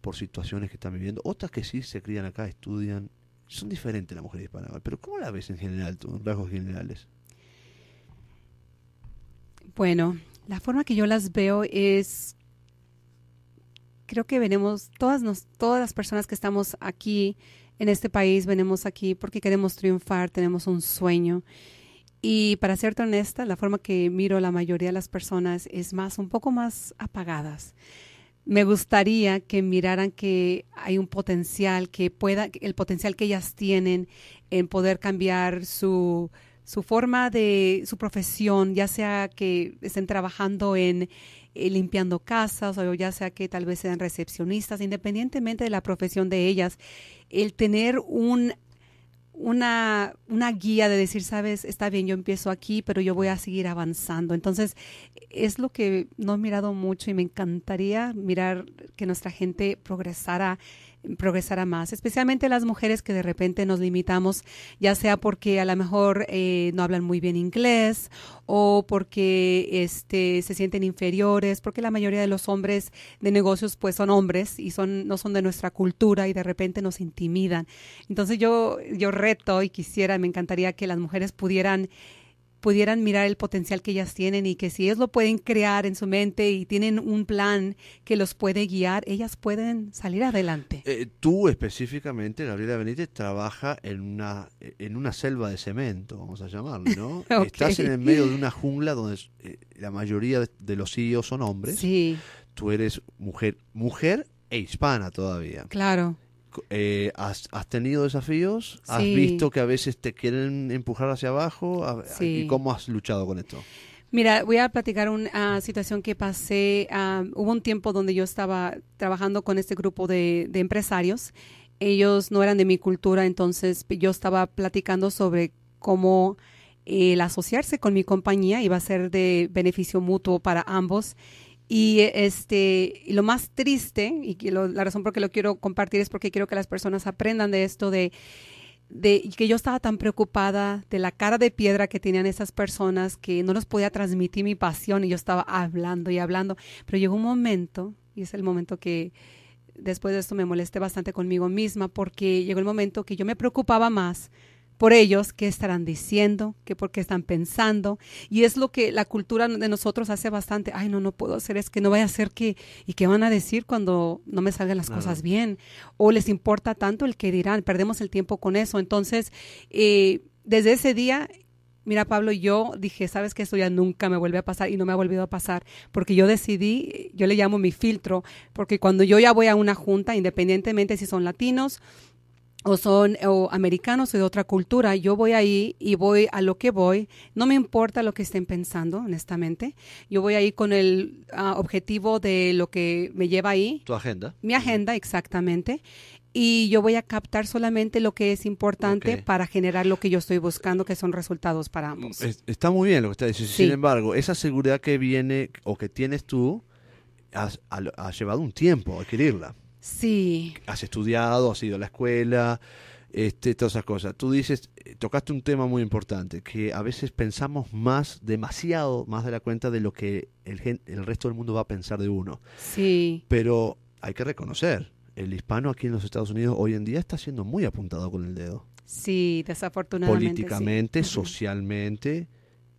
por situaciones que están viviendo, otras que sí se crían acá, estudian, son diferentes las mujeres Panamá, pero ¿cómo la ves en general tú, rasgos generales? Bueno, la forma que yo las veo es, creo que venimos, todas, todas las personas que estamos aquí en este país, venimos aquí porque queremos triunfar, tenemos un sueño. Y para serte honesta, la forma que miro la mayoría de las personas es más, un poco más apagadas me gustaría que miraran que hay un potencial, que pueda, el potencial que ellas tienen en poder cambiar su, su forma de su profesión, ya sea que estén trabajando en eh, limpiando casas o ya sea que tal vez sean recepcionistas, independientemente de la profesión de ellas, el tener un una, una, guía de decir, sabes, está bien, yo empiezo aquí, pero yo voy a seguir avanzando. Entonces, es lo que no he mirado mucho y me encantaría mirar que nuestra gente progresara progresara más, especialmente las mujeres que de repente nos limitamos, ya sea porque a lo mejor eh, no hablan muy bien inglés o porque este, se sienten inferiores, porque la mayoría de los hombres de negocios pues son hombres y son, no son de nuestra cultura y de repente nos intimidan. Entonces yo, yo reto y quisiera, me encantaría que las mujeres pudieran pudieran mirar el potencial que ellas tienen y que si ellos lo pueden crear en su mente y tienen un plan que los puede guiar, ellas pueden salir adelante. Eh, tú específicamente, Gabriela Benítez, trabaja en una, en una selva de cemento, vamos a llamarlo, ¿no? Estás en el medio de una jungla donde eh, la mayoría de, los CEOs son hombres. Sí. Tú eres mujer, mujer e hispana todavía. Claro. Eh, has, tenido desafíos? ¿Has visto que a veces te quieren empujar hacia abajo? ¿Y cómo has luchado con esto? Mira, voy a platicar una ah, situación que pasé. Ah, hubo un tiempo donde yo estaba trabajando con este grupo de, de empresarios. Ellos no eran de mi cultura, entonces yo estaba platicando sobre cómo eh, el asociarse con mi compañía iba a ser de beneficio mutuo para ambos. Y este, y lo más triste, y que la razón por que lo quiero compartir es porque quiero que las personas aprendan de esto, de, de que yo estaba tan preocupada de la cara de piedra que tenían esas personas que no los podía transmitir mi pasión y yo estaba hablando y hablando. Pero llegó un momento, y es el momento que después de esto me molesté bastante conmigo misma, porque llegó el momento que yo me preocupaba más por ellos, qué estarán diciendo, qué por qué están pensando. Y es lo que la cultura de nosotros hace bastante. Ay, no, no puedo hacer, es que no vaya a ser que, y qué van a decir cuando no me salgan las cosas bien. O les importa tanto el que dirán, perdemos el tiempo con eso. Entonces, eh, desde ese día mira Pablo, yo dije, sabes que esto ya nunca me vuelve a pasar y no me ha volvido a pasar, porque yo decidí, yo le llamo mi filtro, porque cuando yo ya voy a una junta, independientemente si son latinos, o son o americanos o de otra cultura, yo voy ahí y voy a lo que voy, no me importa lo que estén pensando, honestamente, yo voy ahí con el ah, objetivo de lo que me lleva ahí. Tu agenda. Mi agenda, exactamente. Y yo voy a captar solamente lo que es importante para generar lo que yo estoy buscando, que son resultados para ambos. Está muy bien lo que está diciendo. Sin embargo, esa seguridad que viene o que tienes tú, ha llevado un tiempo adquirirla. Sí. Has estudiado, has ido a la escuela, este, todas esas cosas. Tú dices, eh, tocaste un tema muy importante, que a veces pensamos más, demasiado más de la cuenta de lo que el, el resto del mundo va a pensar de uno. Sí. Pero hay que reconocer, el hispano aquí en los Estados Unidos hoy en día está siendo muy apuntado con el dedo. Sí, desafortunadamente. Políticamente, socialmente,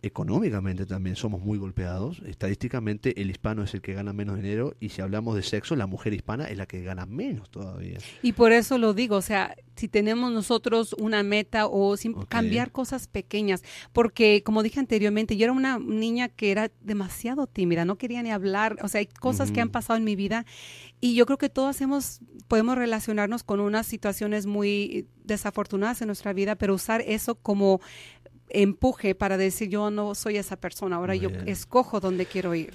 económicamente también somos muy golpeados. Estadísticamente el hispano es el que gana menos dinero y si hablamos de sexo, la mujer hispana es la que gana menos todavía. Y por eso lo digo, o sea, si tenemos nosotros una meta o cambiar cosas pequeñas, porque como dije anteriormente, yo era una niña que era demasiado tímida, no quería ni hablar, o sea, hay cosas que han pasado en mi vida y yo creo que todos hemos podemos relacionarnos con unas situaciones muy eh, desafortunadas en nuestra vida, pero usar eso como empuje para decir yo no soy esa persona, ahora yo escojo dónde quiero ir.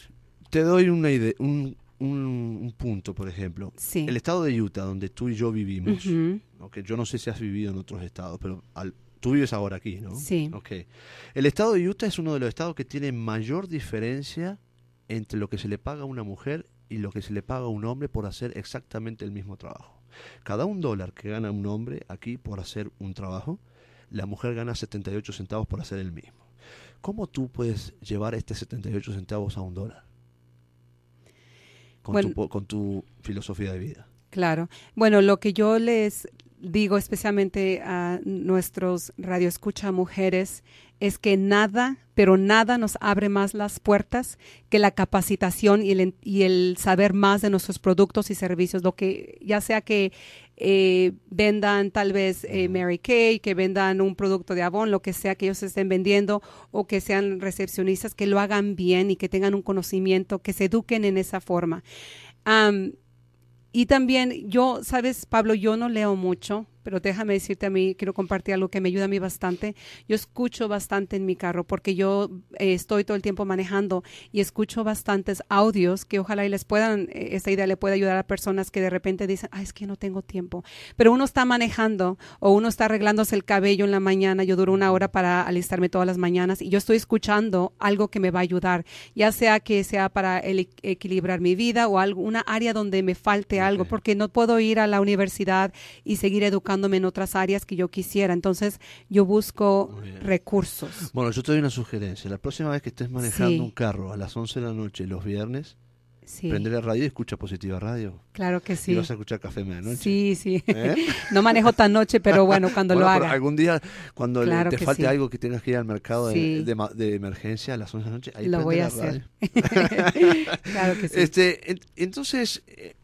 Te doy una idea, un, un, un, punto, por ejemplo. El estado de Utah, donde tú y yo vivimos, yo no sé si has vivido en otros estados, pero tú vives ahora aquí, ¿no? Sí. El estado de Utah es uno de los estados que tiene mayor diferencia entre lo que se le paga a una mujer y lo que se le paga a un hombre por hacer exactamente el mismo trabajo. Cada un dólar que gana un hombre aquí por hacer un trabajo, la mujer gana 78 centavos por hacer el mismo. ¿Cómo tú puedes llevar este 78 centavos a un dólar? Con, tu, con tu filosofía de vida. Claro. Bueno, lo que yo les digo especialmente a nuestros Escucha mujeres es que nada, pero nada nos abre más las puertas que la capacitación y el, y el, saber más de nuestros productos y servicios, lo que ya sea que eh, vendan tal vez eh, Mary Kay, que vendan un producto de Avon, lo que sea que ellos estén vendiendo, o que sean recepcionistas, que lo hagan bien y que tengan un conocimiento, que se eduquen en esa forma. y también yo, sabes, Pablo, yo no leo mucho, pero déjame decirte a mí, quiero compartir algo que me ayuda a mí bastante. Yo escucho bastante en mi carro porque yo eh, estoy todo el tiempo manejando y escucho bastantes audios que ojalá y les puedan, eh, esta idea le pueda ayudar a personas que de repente dicen, ah, es que no tengo tiempo. Pero uno está manejando o uno está arreglándose el cabello en la mañana. Yo duro una hora para alistarme todas las mañanas y yo estoy escuchando algo que me va a ayudar, ya sea que sea para equilibrar mi vida o alguna área donde me falte algo, porque no puedo ir a la universidad y seguir educando en otras áreas que yo quisiera. Entonces yo busco recursos. Bueno, yo te doy una sugerencia. La próxima vez que estés manejando un carro a las 11 de la noche los viernes, Sí. Prende la radio y escucha Positiva Radio. Claro que sí. Y vas a escuchar Café Medianoche. Sí, sí. ¿Eh? no manejo tan noche, pero bueno, cuando lo haga. Algún día, cuando te falte algo que tengas que ir al mercado de, emergencia a las 11 de la noche, ahí lo voy a hacer. claro que sí. Este, entonces, eh,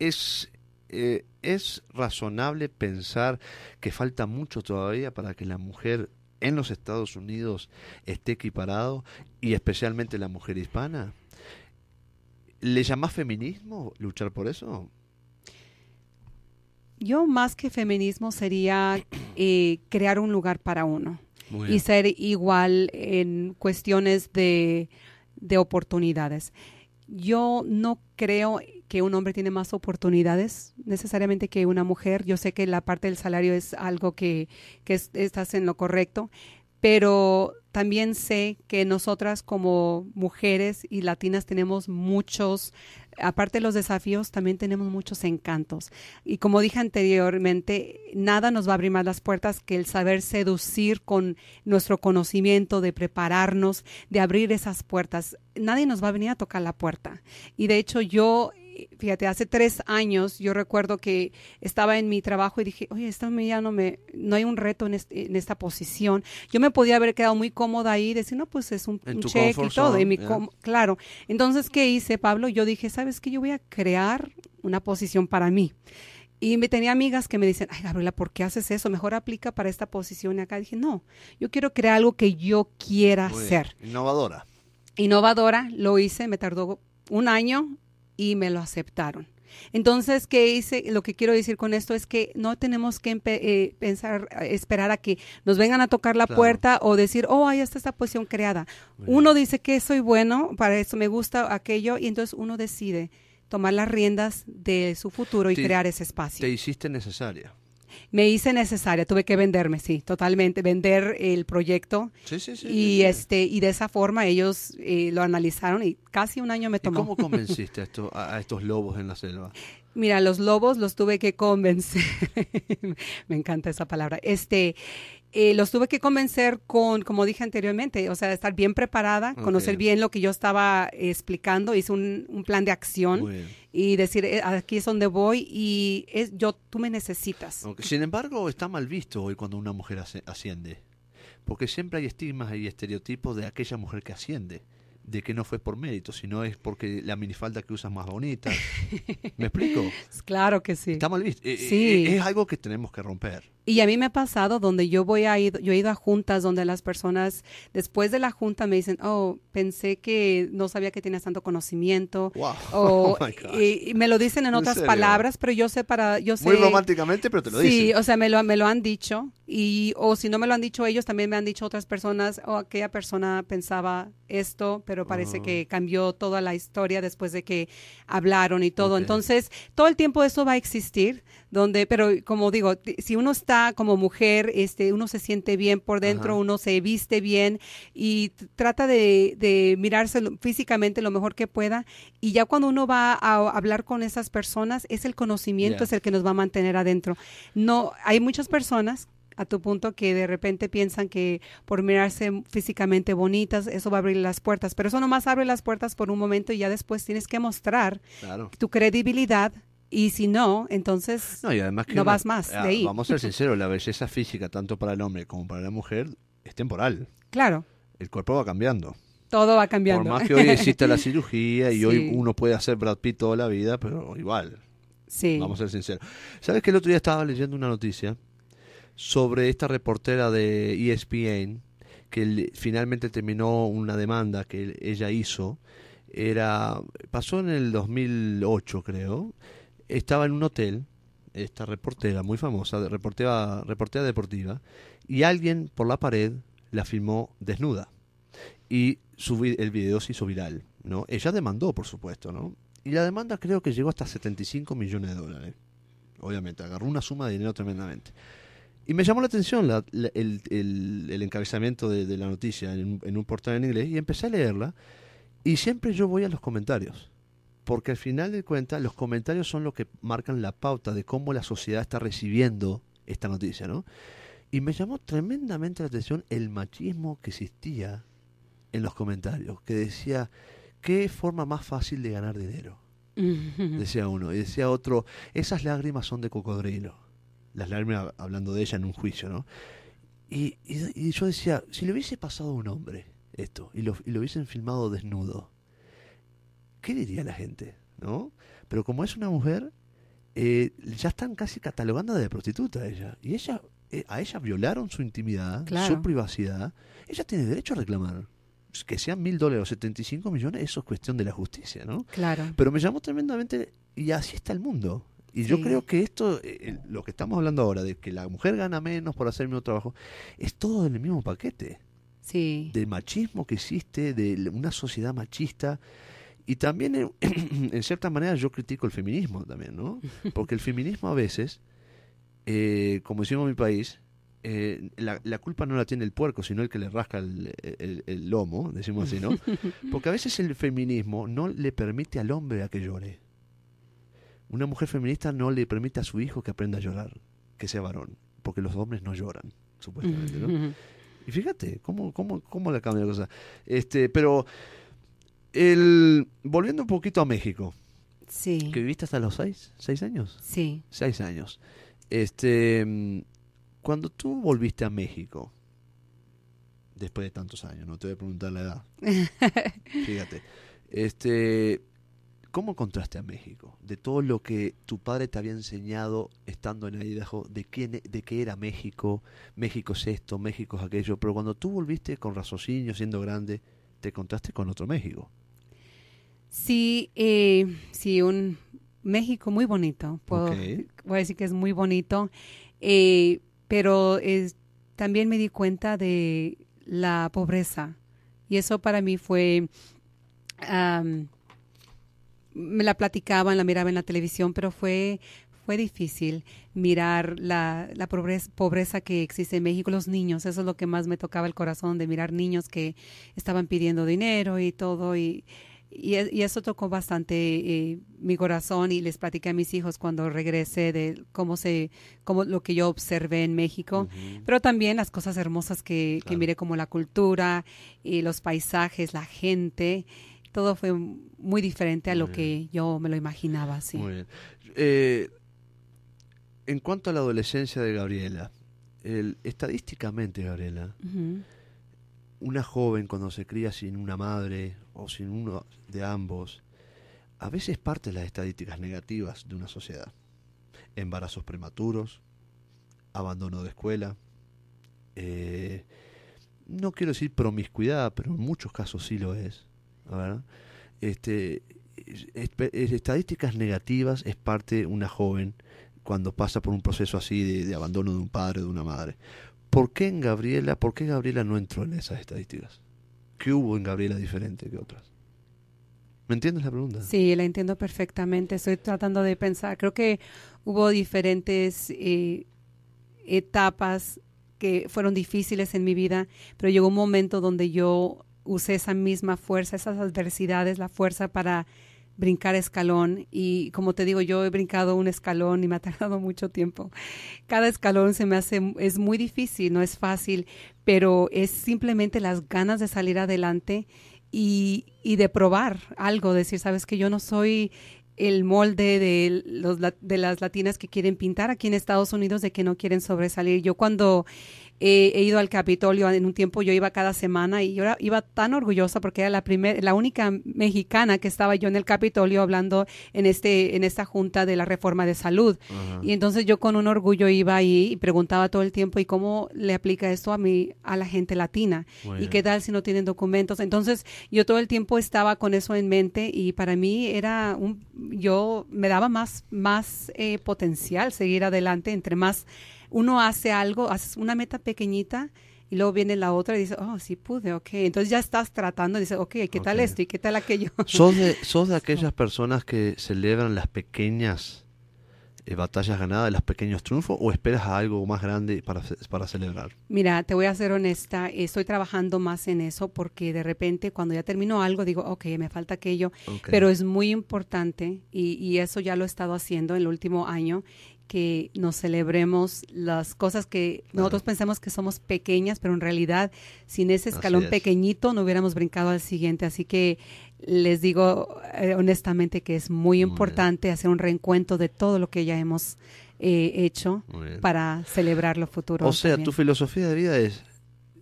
es, eh, ¿es razonable pensar que falta mucho todavía para que la mujer en los Estados Unidos esté equiparado y especialmente la mujer hispana? ¿Le llamás feminismo luchar por eso? Yo más que feminismo sería eh, crear un lugar para uno y ser igual en cuestiones de, de oportunidades. Yo no creo que un hombre tiene más oportunidades necesariamente que una mujer. Yo sé que la parte del salario es algo que, estás en lo correcto, pero también sé que nosotras como mujeres y latinas tenemos muchos, aparte de los desafíos, también tenemos muchos encantos. Y como dije anteriormente, nada nos va a abrir más las puertas que el saber seducir con nuestro conocimiento, de prepararnos, de abrir esas puertas. Nadie nos va a venir a tocar la puerta. Y de hecho yo fíjate, hace tres años yo recuerdo que estaba en mi trabajo y dije, oye, esta ya no me, no hay un reto en, este, en esta posición. Yo me podía haber quedado muy cómoda ahí y decir, no, pues es un, cheque y todo. claro. Entonces, ¿qué hice, Pablo? Yo dije, ¿sabes qué? Yo voy a crear una posición para mí. Y me tenía amigas que me dicen, ay Gabriela, ¿por qué haces eso? Mejor aplica para esta posición y acá. dije, no, yo quiero crear algo que yo quiera hacer. Innovadora. Innovadora, lo hice, me tardó un año y me lo aceptaron. Entonces, ¿qué hice? Lo que quiero decir con esto es que no tenemos que eh, pensar, esperar a que nos vengan a tocar la puerta o decir, oh, ahí está esta posición creada. Uno dice que soy bueno, para eso me gusta aquello, y entonces uno decide tomar las riendas de su futuro y crear ese espacio. Te hiciste necesaria me hice necesaria, tuve que venderme, sí, totalmente, vender el proyecto. Sí, sí, Y, Este, y de esa forma ellos eh, lo analizaron y casi un año me tomó. ¿Y ¿Cómo convenciste a estos lobos en la selva? Mira, los lobos los tuve que convencer. me encanta esa palabra. Este, eh, los tuve que convencer con, como dije anteriormente, o sea, estar bien preparada, conocer bien lo que yo estaba explicando, hice un, plan de acción y decir, eh, aquí es donde voy y es, yo, tú me necesitas. Sin embargo, está mal visto hoy cuando una mujer asciende, porque siempre hay estigmas y estereotipos de aquella mujer que asciende de que no fue por mérito, sino es porque la minifalda que usas más bonita. ¿Me explico? Claro que sí. Está mal visto. Eh, eh, sí. Eh, es, algo que tenemos que romper. Y a mí me ha pasado donde yo voy a ir, yo he ido a juntas donde las personas después de la junta me dicen, oh, pensé que no sabía que tenías tanto conocimiento. Wow. Oh y, me lo dicen en, otras palabras, pero yo sé para, yo sé. Muy románticamente, pero te lo dicen. Sí, o sea, me lo, me lo han dicho y o si no me lo han dicho ellos, también me han dicho otras personas, o oh, aquella persona pensaba esto, pero pero parece que cambió toda la historia después de que hablaron y todo. Entonces, todo el tiempo eso va a existir, donde, pero como digo, si uno está como mujer, este, uno se siente bien por dentro, uno se viste bien y trata de, de mirarse físicamente lo mejor que pueda. Y ya cuando uno va a hablar con esas personas, es el conocimiento, es el que nos va a mantener adentro. No, hay muchas personas a tu punto que de repente piensan que por mirarse físicamente bonitas, eso va a abrir las puertas, pero eso nomás abre las puertas por un momento y ya después tienes que mostrar tu credibilidad y si no, entonces no, además no vas más de ahí. Vamos a ser sinceros, la belleza física, tanto para el hombre como para la mujer, es temporal. Claro. El cuerpo va cambiando. Todo va cambiando. Por más que hoy exista la cirugía y hoy uno puede hacer Brad Pitt toda la vida, pero igual. Sí. Vamos a ser sinceros. ¿Sabes que el otro día estaba leyendo una noticia sobre esta reportera de ESPN que finalmente terminó una demanda que ella hizo. Era pasó en el 2008, creo. Estaba en un hotel esta reportera muy famosa, reportera, reportera deportiva, y alguien por la pared la filmó desnuda. Y su, el video se hizo viral, ¿no? Ella demandó, por supuesto, ¿no? Y la demanda creo que llegó hasta 75 millones de dólares. Obviamente, agarró una suma de dinero tremendamente. Y me llamó la atención el, encabezamiento de, la noticia en, un portal en inglés y empecé a leerla y siempre yo voy a los comentarios, porque al final de cuentas los comentarios son los que marcan la pauta de cómo la sociedad está recibiendo esta noticia, ¿no? Y me llamó tremendamente la atención el machismo que existía en los comentarios, que decía, ¿qué forma más fácil de ganar dinero? decía uno, y decía otro, esas lágrimas son de cocodrilo las lágrimas hablando de ella en un juicio, ¿no? Y, y, yo decía, si le hubiese pasado a un hombre esto y lo, hubiesen filmado desnudo, ¿qué diría la gente? ¿No? Pero como es una mujer, eh, ya están casi catalogando de prostituta a ella. Y ella, eh, a ella violaron su intimidad, su privacidad. Ella tiene derecho a reclamar. Que sean mil dólares o 75 millones, eso es cuestión de la justicia, ¿no? Claro. Pero me llamó tremendamente, y así está el mundo. Y yo creo que esto, eh, lo que estamos hablando ahora, de que la mujer gana menos por hacer el mismo trabajo, es todo en el mismo paquete. Sí. Del machismo que existe, de una sociedad machista. Y también, eh, en, cierta manera, yo critico el feminismo también, ¿no? Porque el feminismo a veces, eh, como decimos en mi país, la, culpa no la tiene el puerco, sino el que le rasca el, el lomo, decimos así, ¿no? Porque a veces el feminismo no le permite al hombre a que llore. Una mujer feminista no le permite a su hijo que aprenda a llorar, que sea varón, porque los hombres no lloran, supuestamente, ¿no? Y fíjate, cómo, cómo, cómo le cambia la cosa. Este, pero el, volviendo un poquito a México. Sí. Que viviste hasta los seis, seis años. Sí. Seis años. Este, cuando tú volviste a México, después de tantos años, no te voy a preguntar la edad. fíjate. Este, ¿Cómo contraste a México? De todo lo que tu padre te había enseñado estando en Idaho, de, quién, de qué era México, México es esto, México es aquello, pero cuando tú volviste con raciocinio, siendo grande, te contraste con otro México. Sí, eh, sí, un México muy bonito. Voy a decir que es muy bonito, eh, pero también me di cuenta de la pobreza y eso para mí fue me la platicaban, la miraba en la televisión, pero fue, fue difícil mirar la, la pobreza, que existe en México, los niños, eso es lo que más me tocaba el corazón, de mirar niños que estaban pidiendo dinero y todo, y, y, eso tocó bastante eh, mi corazón y les platiqué a mis hijos cuando regresé de cómo se, cómo lo que yo observé en México, pero también las cosas hermosas que, que miré como la cultura y los paisajes, la gente todo fue muy diferente a lo que yo me lo imaginaba, sí. Muy bien. Eh, en cuanto a la adolescencia de Gabriela, estadísticamente, Gabriela, una joven cuando se cría sin una madre o sin uno de ambos, a veces parte de las estadísticas negativas de una sociedad. Embarazos prematuros, abandono de escuela, eh, no quiero decir promiscuidad, pero en muchos casos sí lo es. Este, estadísticas negativas es parte una joven cuando pasa por un proceso así de, abandono de un padre o de una madre. ¿Por qué en Gabriela, por qué Gabriela no entró en esas estadísticas? ¿Qué hubo en Gabriela diferente que otras? ¿Me entiendes la pregunta? Sí, la entiendo perfectamente. Estoy tratando de pensar. Creo que hubo diferentes eh, etapas que fueron difíciles en mi vida, pero llegó un momento donde yo usé esa misma fuerza, esas adversidades, la fuerza para brincar escalón y como te digo yo he brincado un escalón y me ha tardado mucho tiempo. Cada escalón se me hace es muy difícil, no es fácil, pero es simplemente las ganas de salir adelante y, de probar algo, decir, sabes que yo no soy el molde de, los, de las latinas que quieren pintar aquí en Estados Unidos, de que no quieren sobresalir. Yo cuando he ido al Capitolio en un tiempo, yo iba cada semana y yo iba tan orgullosa porque era la, primera, la única mexicana que estaba yo en el Capitolio hablando en, este, en esta junta de la reforma de salud. Y entonces yo con un orgullo iba ahí y preguntaba todo el tiempo, ¿y cómo le aplica esto a, mí, a la gente latina? ¿Y qué tal si no tienen documentos? Entonces yo todo el tiempo estaba con eso en mente y para mí era un, yo me daba más, más eh, potencial seguir adelante entre más uno hace algo, haces una meta pequeñita y luego viene la otra y dice, oh, sí pude, ok. Entonces ya estás tratando, dice, ok, ¿qué tal esto y qué tal aquello? ¿Sos de, sos de aquellas personas que celebran las pequeñas eh, batallas ganadas, los pequeños triunfos, o esperas a algo más grande para, para celebrar? Mira, te voy a ser honesta, estoy trabajando más en eso porque de repente cuando ya termino algo digo, ok, me falta aquello, pero es muy importante y eso ya lo he estado haciendo en el último año, que nos celebremos las cosas que nosotros pensamos que somos pequeñas, pero en realidad sin ese escalón pequeñito no hubiéramos brincado al siguiente. Así que les digo eh, honestamente que es muy, importante hacer un reencuentro de todo lo que ya hemos eh, hecho para celebrar lo futuro. O sea, tu filosofía de vida es,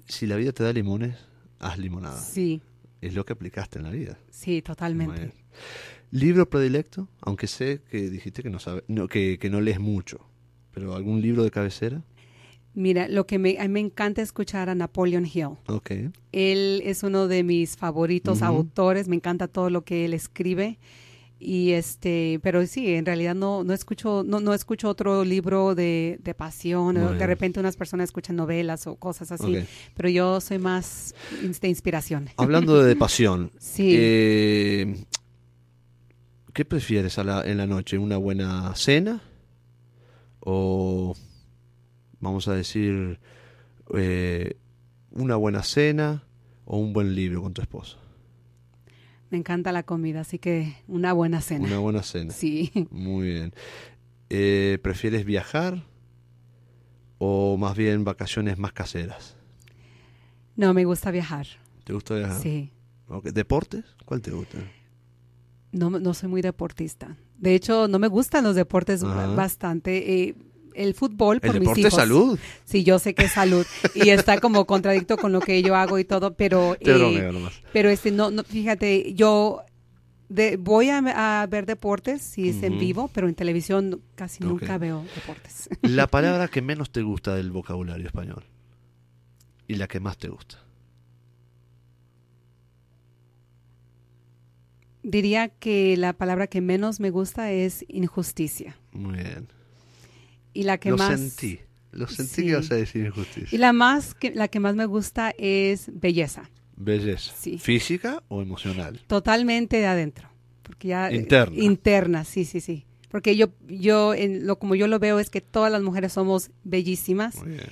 si la vida te da limones, haz limonada. Sí. Es lo que aplicaste en la vida. Sí, totalmente. ¿Libro predilecto? Aunque sé que dijiste que no, sabe, que, no lees mucho, pero ¿algún libro de cabecera? Mira, lo que me, a mí me encanta escuchar a Napoleon Hill. Okay. Él es uno de mis favoritos autores, me encanta todo lo que él escribe. Y este, pero sí, en realidad no, no escucho, no, no escucho otro libro de, pasión, de repente unas personas escuchan novelas o cosas así, pero yo soy más de inspiración. Hablando de pasión, sí. Eh, ¿Qué prefieres en la noche? ¿Una buena cena? ¿O vamos a decir eh, una buena cena o un buen libro con tu esposo? Me encanta la comida, así que una buena cena. Una buena cena. Sí. Muy bien. Eh, ¿Prefieres viajar o más bien vacaciones más caseras? No, me gusta viajar. ¿Te gusta viajar? Sí. ¿Deportes? ¿Cuál te gusta? no, no soy muy deportista. De hecho, no me gustan los deportes bastante. Eh, el fútbol por el deporte salud. Sí, yo sé que es salud y está como contradicto con lo que yo hago y todo, pero eh, pero este no, fíjate, yo voy a, ver deportes si es en vivo, pero en televisión casi nunca veo deportes. La palabra que menos te gusta del vocabulario español y la que más te gusta. Diría que la palabra que menos me gusta es injusticia. Muy bien. Y la que lo Sentí. Lo sentí que a decir injusticia. Y la, más que, la que más me gusta es belleza. Belleza. Sí. ¿Física o emocional? Totalmente de adentro. Porque ya, eh, interna. interna, sí, sí, sí. Porque yo, yo en lo, como yo lo veo es que todas las mujeres somos bellísimas. Muy bien.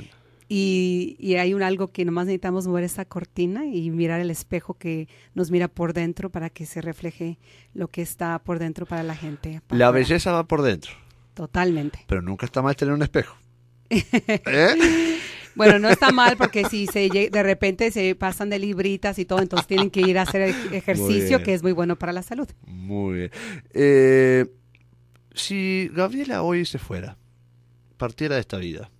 Y, y, hay un algo que nomás necesitamos mover esa cortina y mirar el espejo que nos mira por dentro para que se refleje lo que está por dentro para la gente. la belleza va por dentro. Totalmente. Pero nunca está mal tener un espejo. ¿Eh? Bueno, no está mal porque si se de repente se pasan de libritas y todo, entonces tienen que ir a hacer ejercicio que es muy bueno para la salud. Muy bien. Eh, si Gabriela hoy se fuera, partiera de esta vida,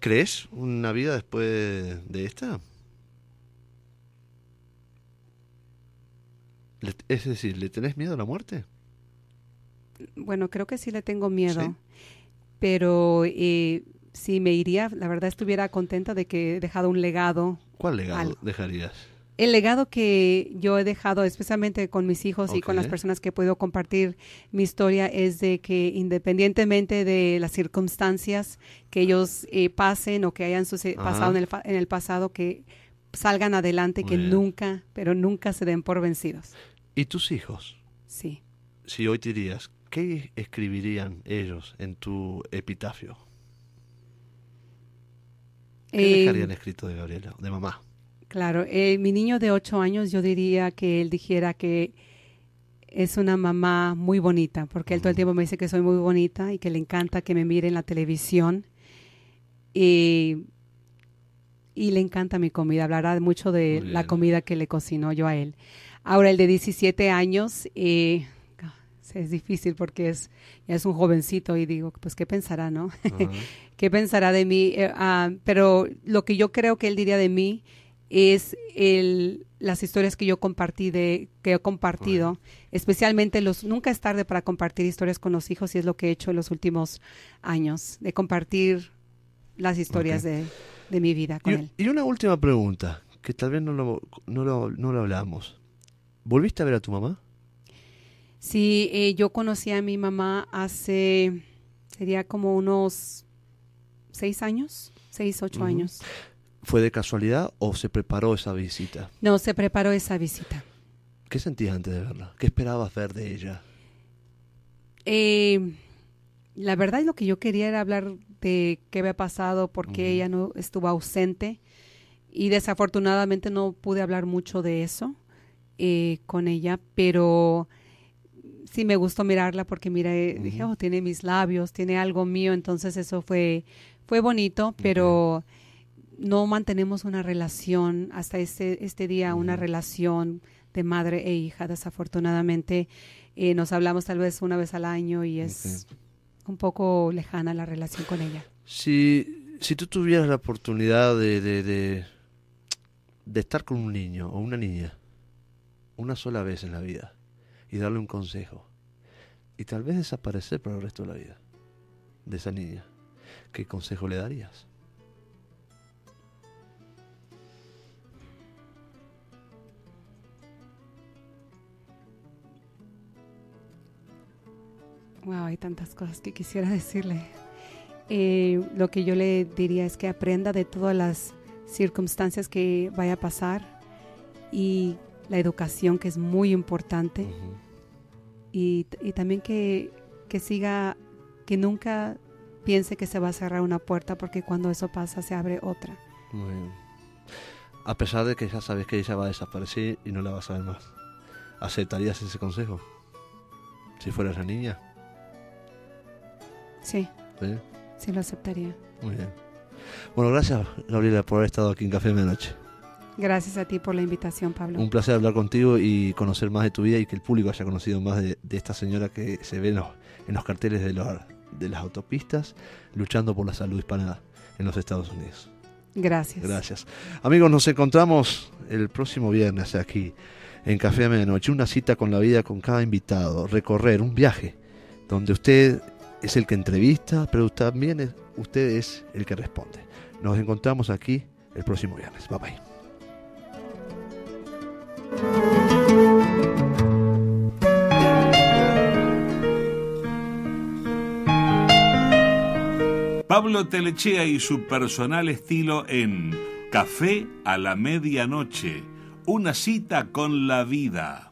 ¿Crees una vida después de esta? Es decir, ¿le tenés miedo a la muerte? Bueno, creo que sí le tengo miedo, pero eh, sí me iría, la verdad estuviera contenta de que he dejado un legado. ¿Cuál legado dejarías? el legado que yo he dejado, especialmente con mis hijos y con las personas que puedo compartir mi historia, es de que independientemente de las circunstancias que ellos eh, pasen o que hayan pasado en el, pasado, que salgan adelante, que nunca, pero nunca se den por vencidos. ¿Y tus hijos? Sí. Si hoy te dirías, ¿qué escribirían ellos en tu epitafio? ¿Qué eh, dejarían escrito de Gabriela, de mamá? Claro, eh, mi niño de ocho años, yo diría que él dijera que es una mamá muy bonita, porque él todo el tiempo me dice que soy muy bonita y que le encanta que me mire en la televisión. Y, y le encanta mi comida, hablará mucho de la comida que le cocinó yo a él. Ahora el de 17 años, eh, ah, es difícil porque es, ya es un jovencito y digo, pues, ¿qué pensará, no? ¿Qué pensará de mí? Eh, ah, pero lo que yo creo que él diría de mí es el, las historias que yo compartí de, que he compartido, especialmente los nunca es tarde para compartir historias con los hijos y es lo que he hecho en los últimos años, de compartir las historias de, mi vida con él. Y una última pregunta, que tal vez no lo, no lo, no lo hablamos. ¿Volviste a ver a tu mamá? Sí, eh, yo conocí a mi mamá hace, sería como unos seis años, seis, ocho años. ¿Fue de casualidad o se preparó esa visita? No, se preparó esa visita. ¿Qué sentías antes de verla? ¿Qué esperabas ver de ella? Eh, la verdad lo que yo quería era hablar de qué había pasado, por qué ella no estuvo ausente y desafortunadamente no pude hablar mucho de eso eh, con ella, pero sí me gustó mirarla porque mira, eh, dije, oh, tiene mis labios, tiene algo mío, entonces eso fue, fue bonito, pero no mantenemos una relación hasta este, este día, una relación de madre e hija, desafortunadamente. Eh, nos hablamos tal vez una vez al año y es un poco lejana la relación con ella. Si, si tú tuvieras la oportunidad de, de, de, de estar con un niño o una niña una sola vez en la vida y darle un consejo y tal vez desaparecer para el resto de la vida de esa niña, ¿qué consejo le darías? hay tantas cosas que quisiera decirle. Eh, lo que yo le diría es que aprenda de todas las circunstancias que vaya a pasar y la educación que es muy importante y, también que, que siga, que nunca piense que se va a cerrar una puerta porque cuando eso pasa se abre otra. A pesar de que ya sabes que ella va a desaparecer y no la vas a ver más, ¿aceptarías ese consejo? Si fueras la niña. Sí. ¿Sí? lo aceptaría. Muy bien. Bueno, gracias, Gabriela, por haber estado aquí en Café de Gracias a ti por la invitación, Pablo. Un placer hablar contigo y conocer más de tu vida y que el público haya conocido más de, esta señora que se ve en los, carteles de, las autopistas luchando por la salud hispana en los Estados Unidos. Gracias. Gracias. Amigos, nos encontramos el próximo viernes aquí en Café de Medianoche. Una cita con la vida con cada invitado, recorrer un viaje donde usted es el que entrevista, pero también usted es el que responde. Nos encontramos aquí el próximo viernes. Bye bye. Pablo Telechea y su personal estilo en Café a la Medianoche, una cita con la vida.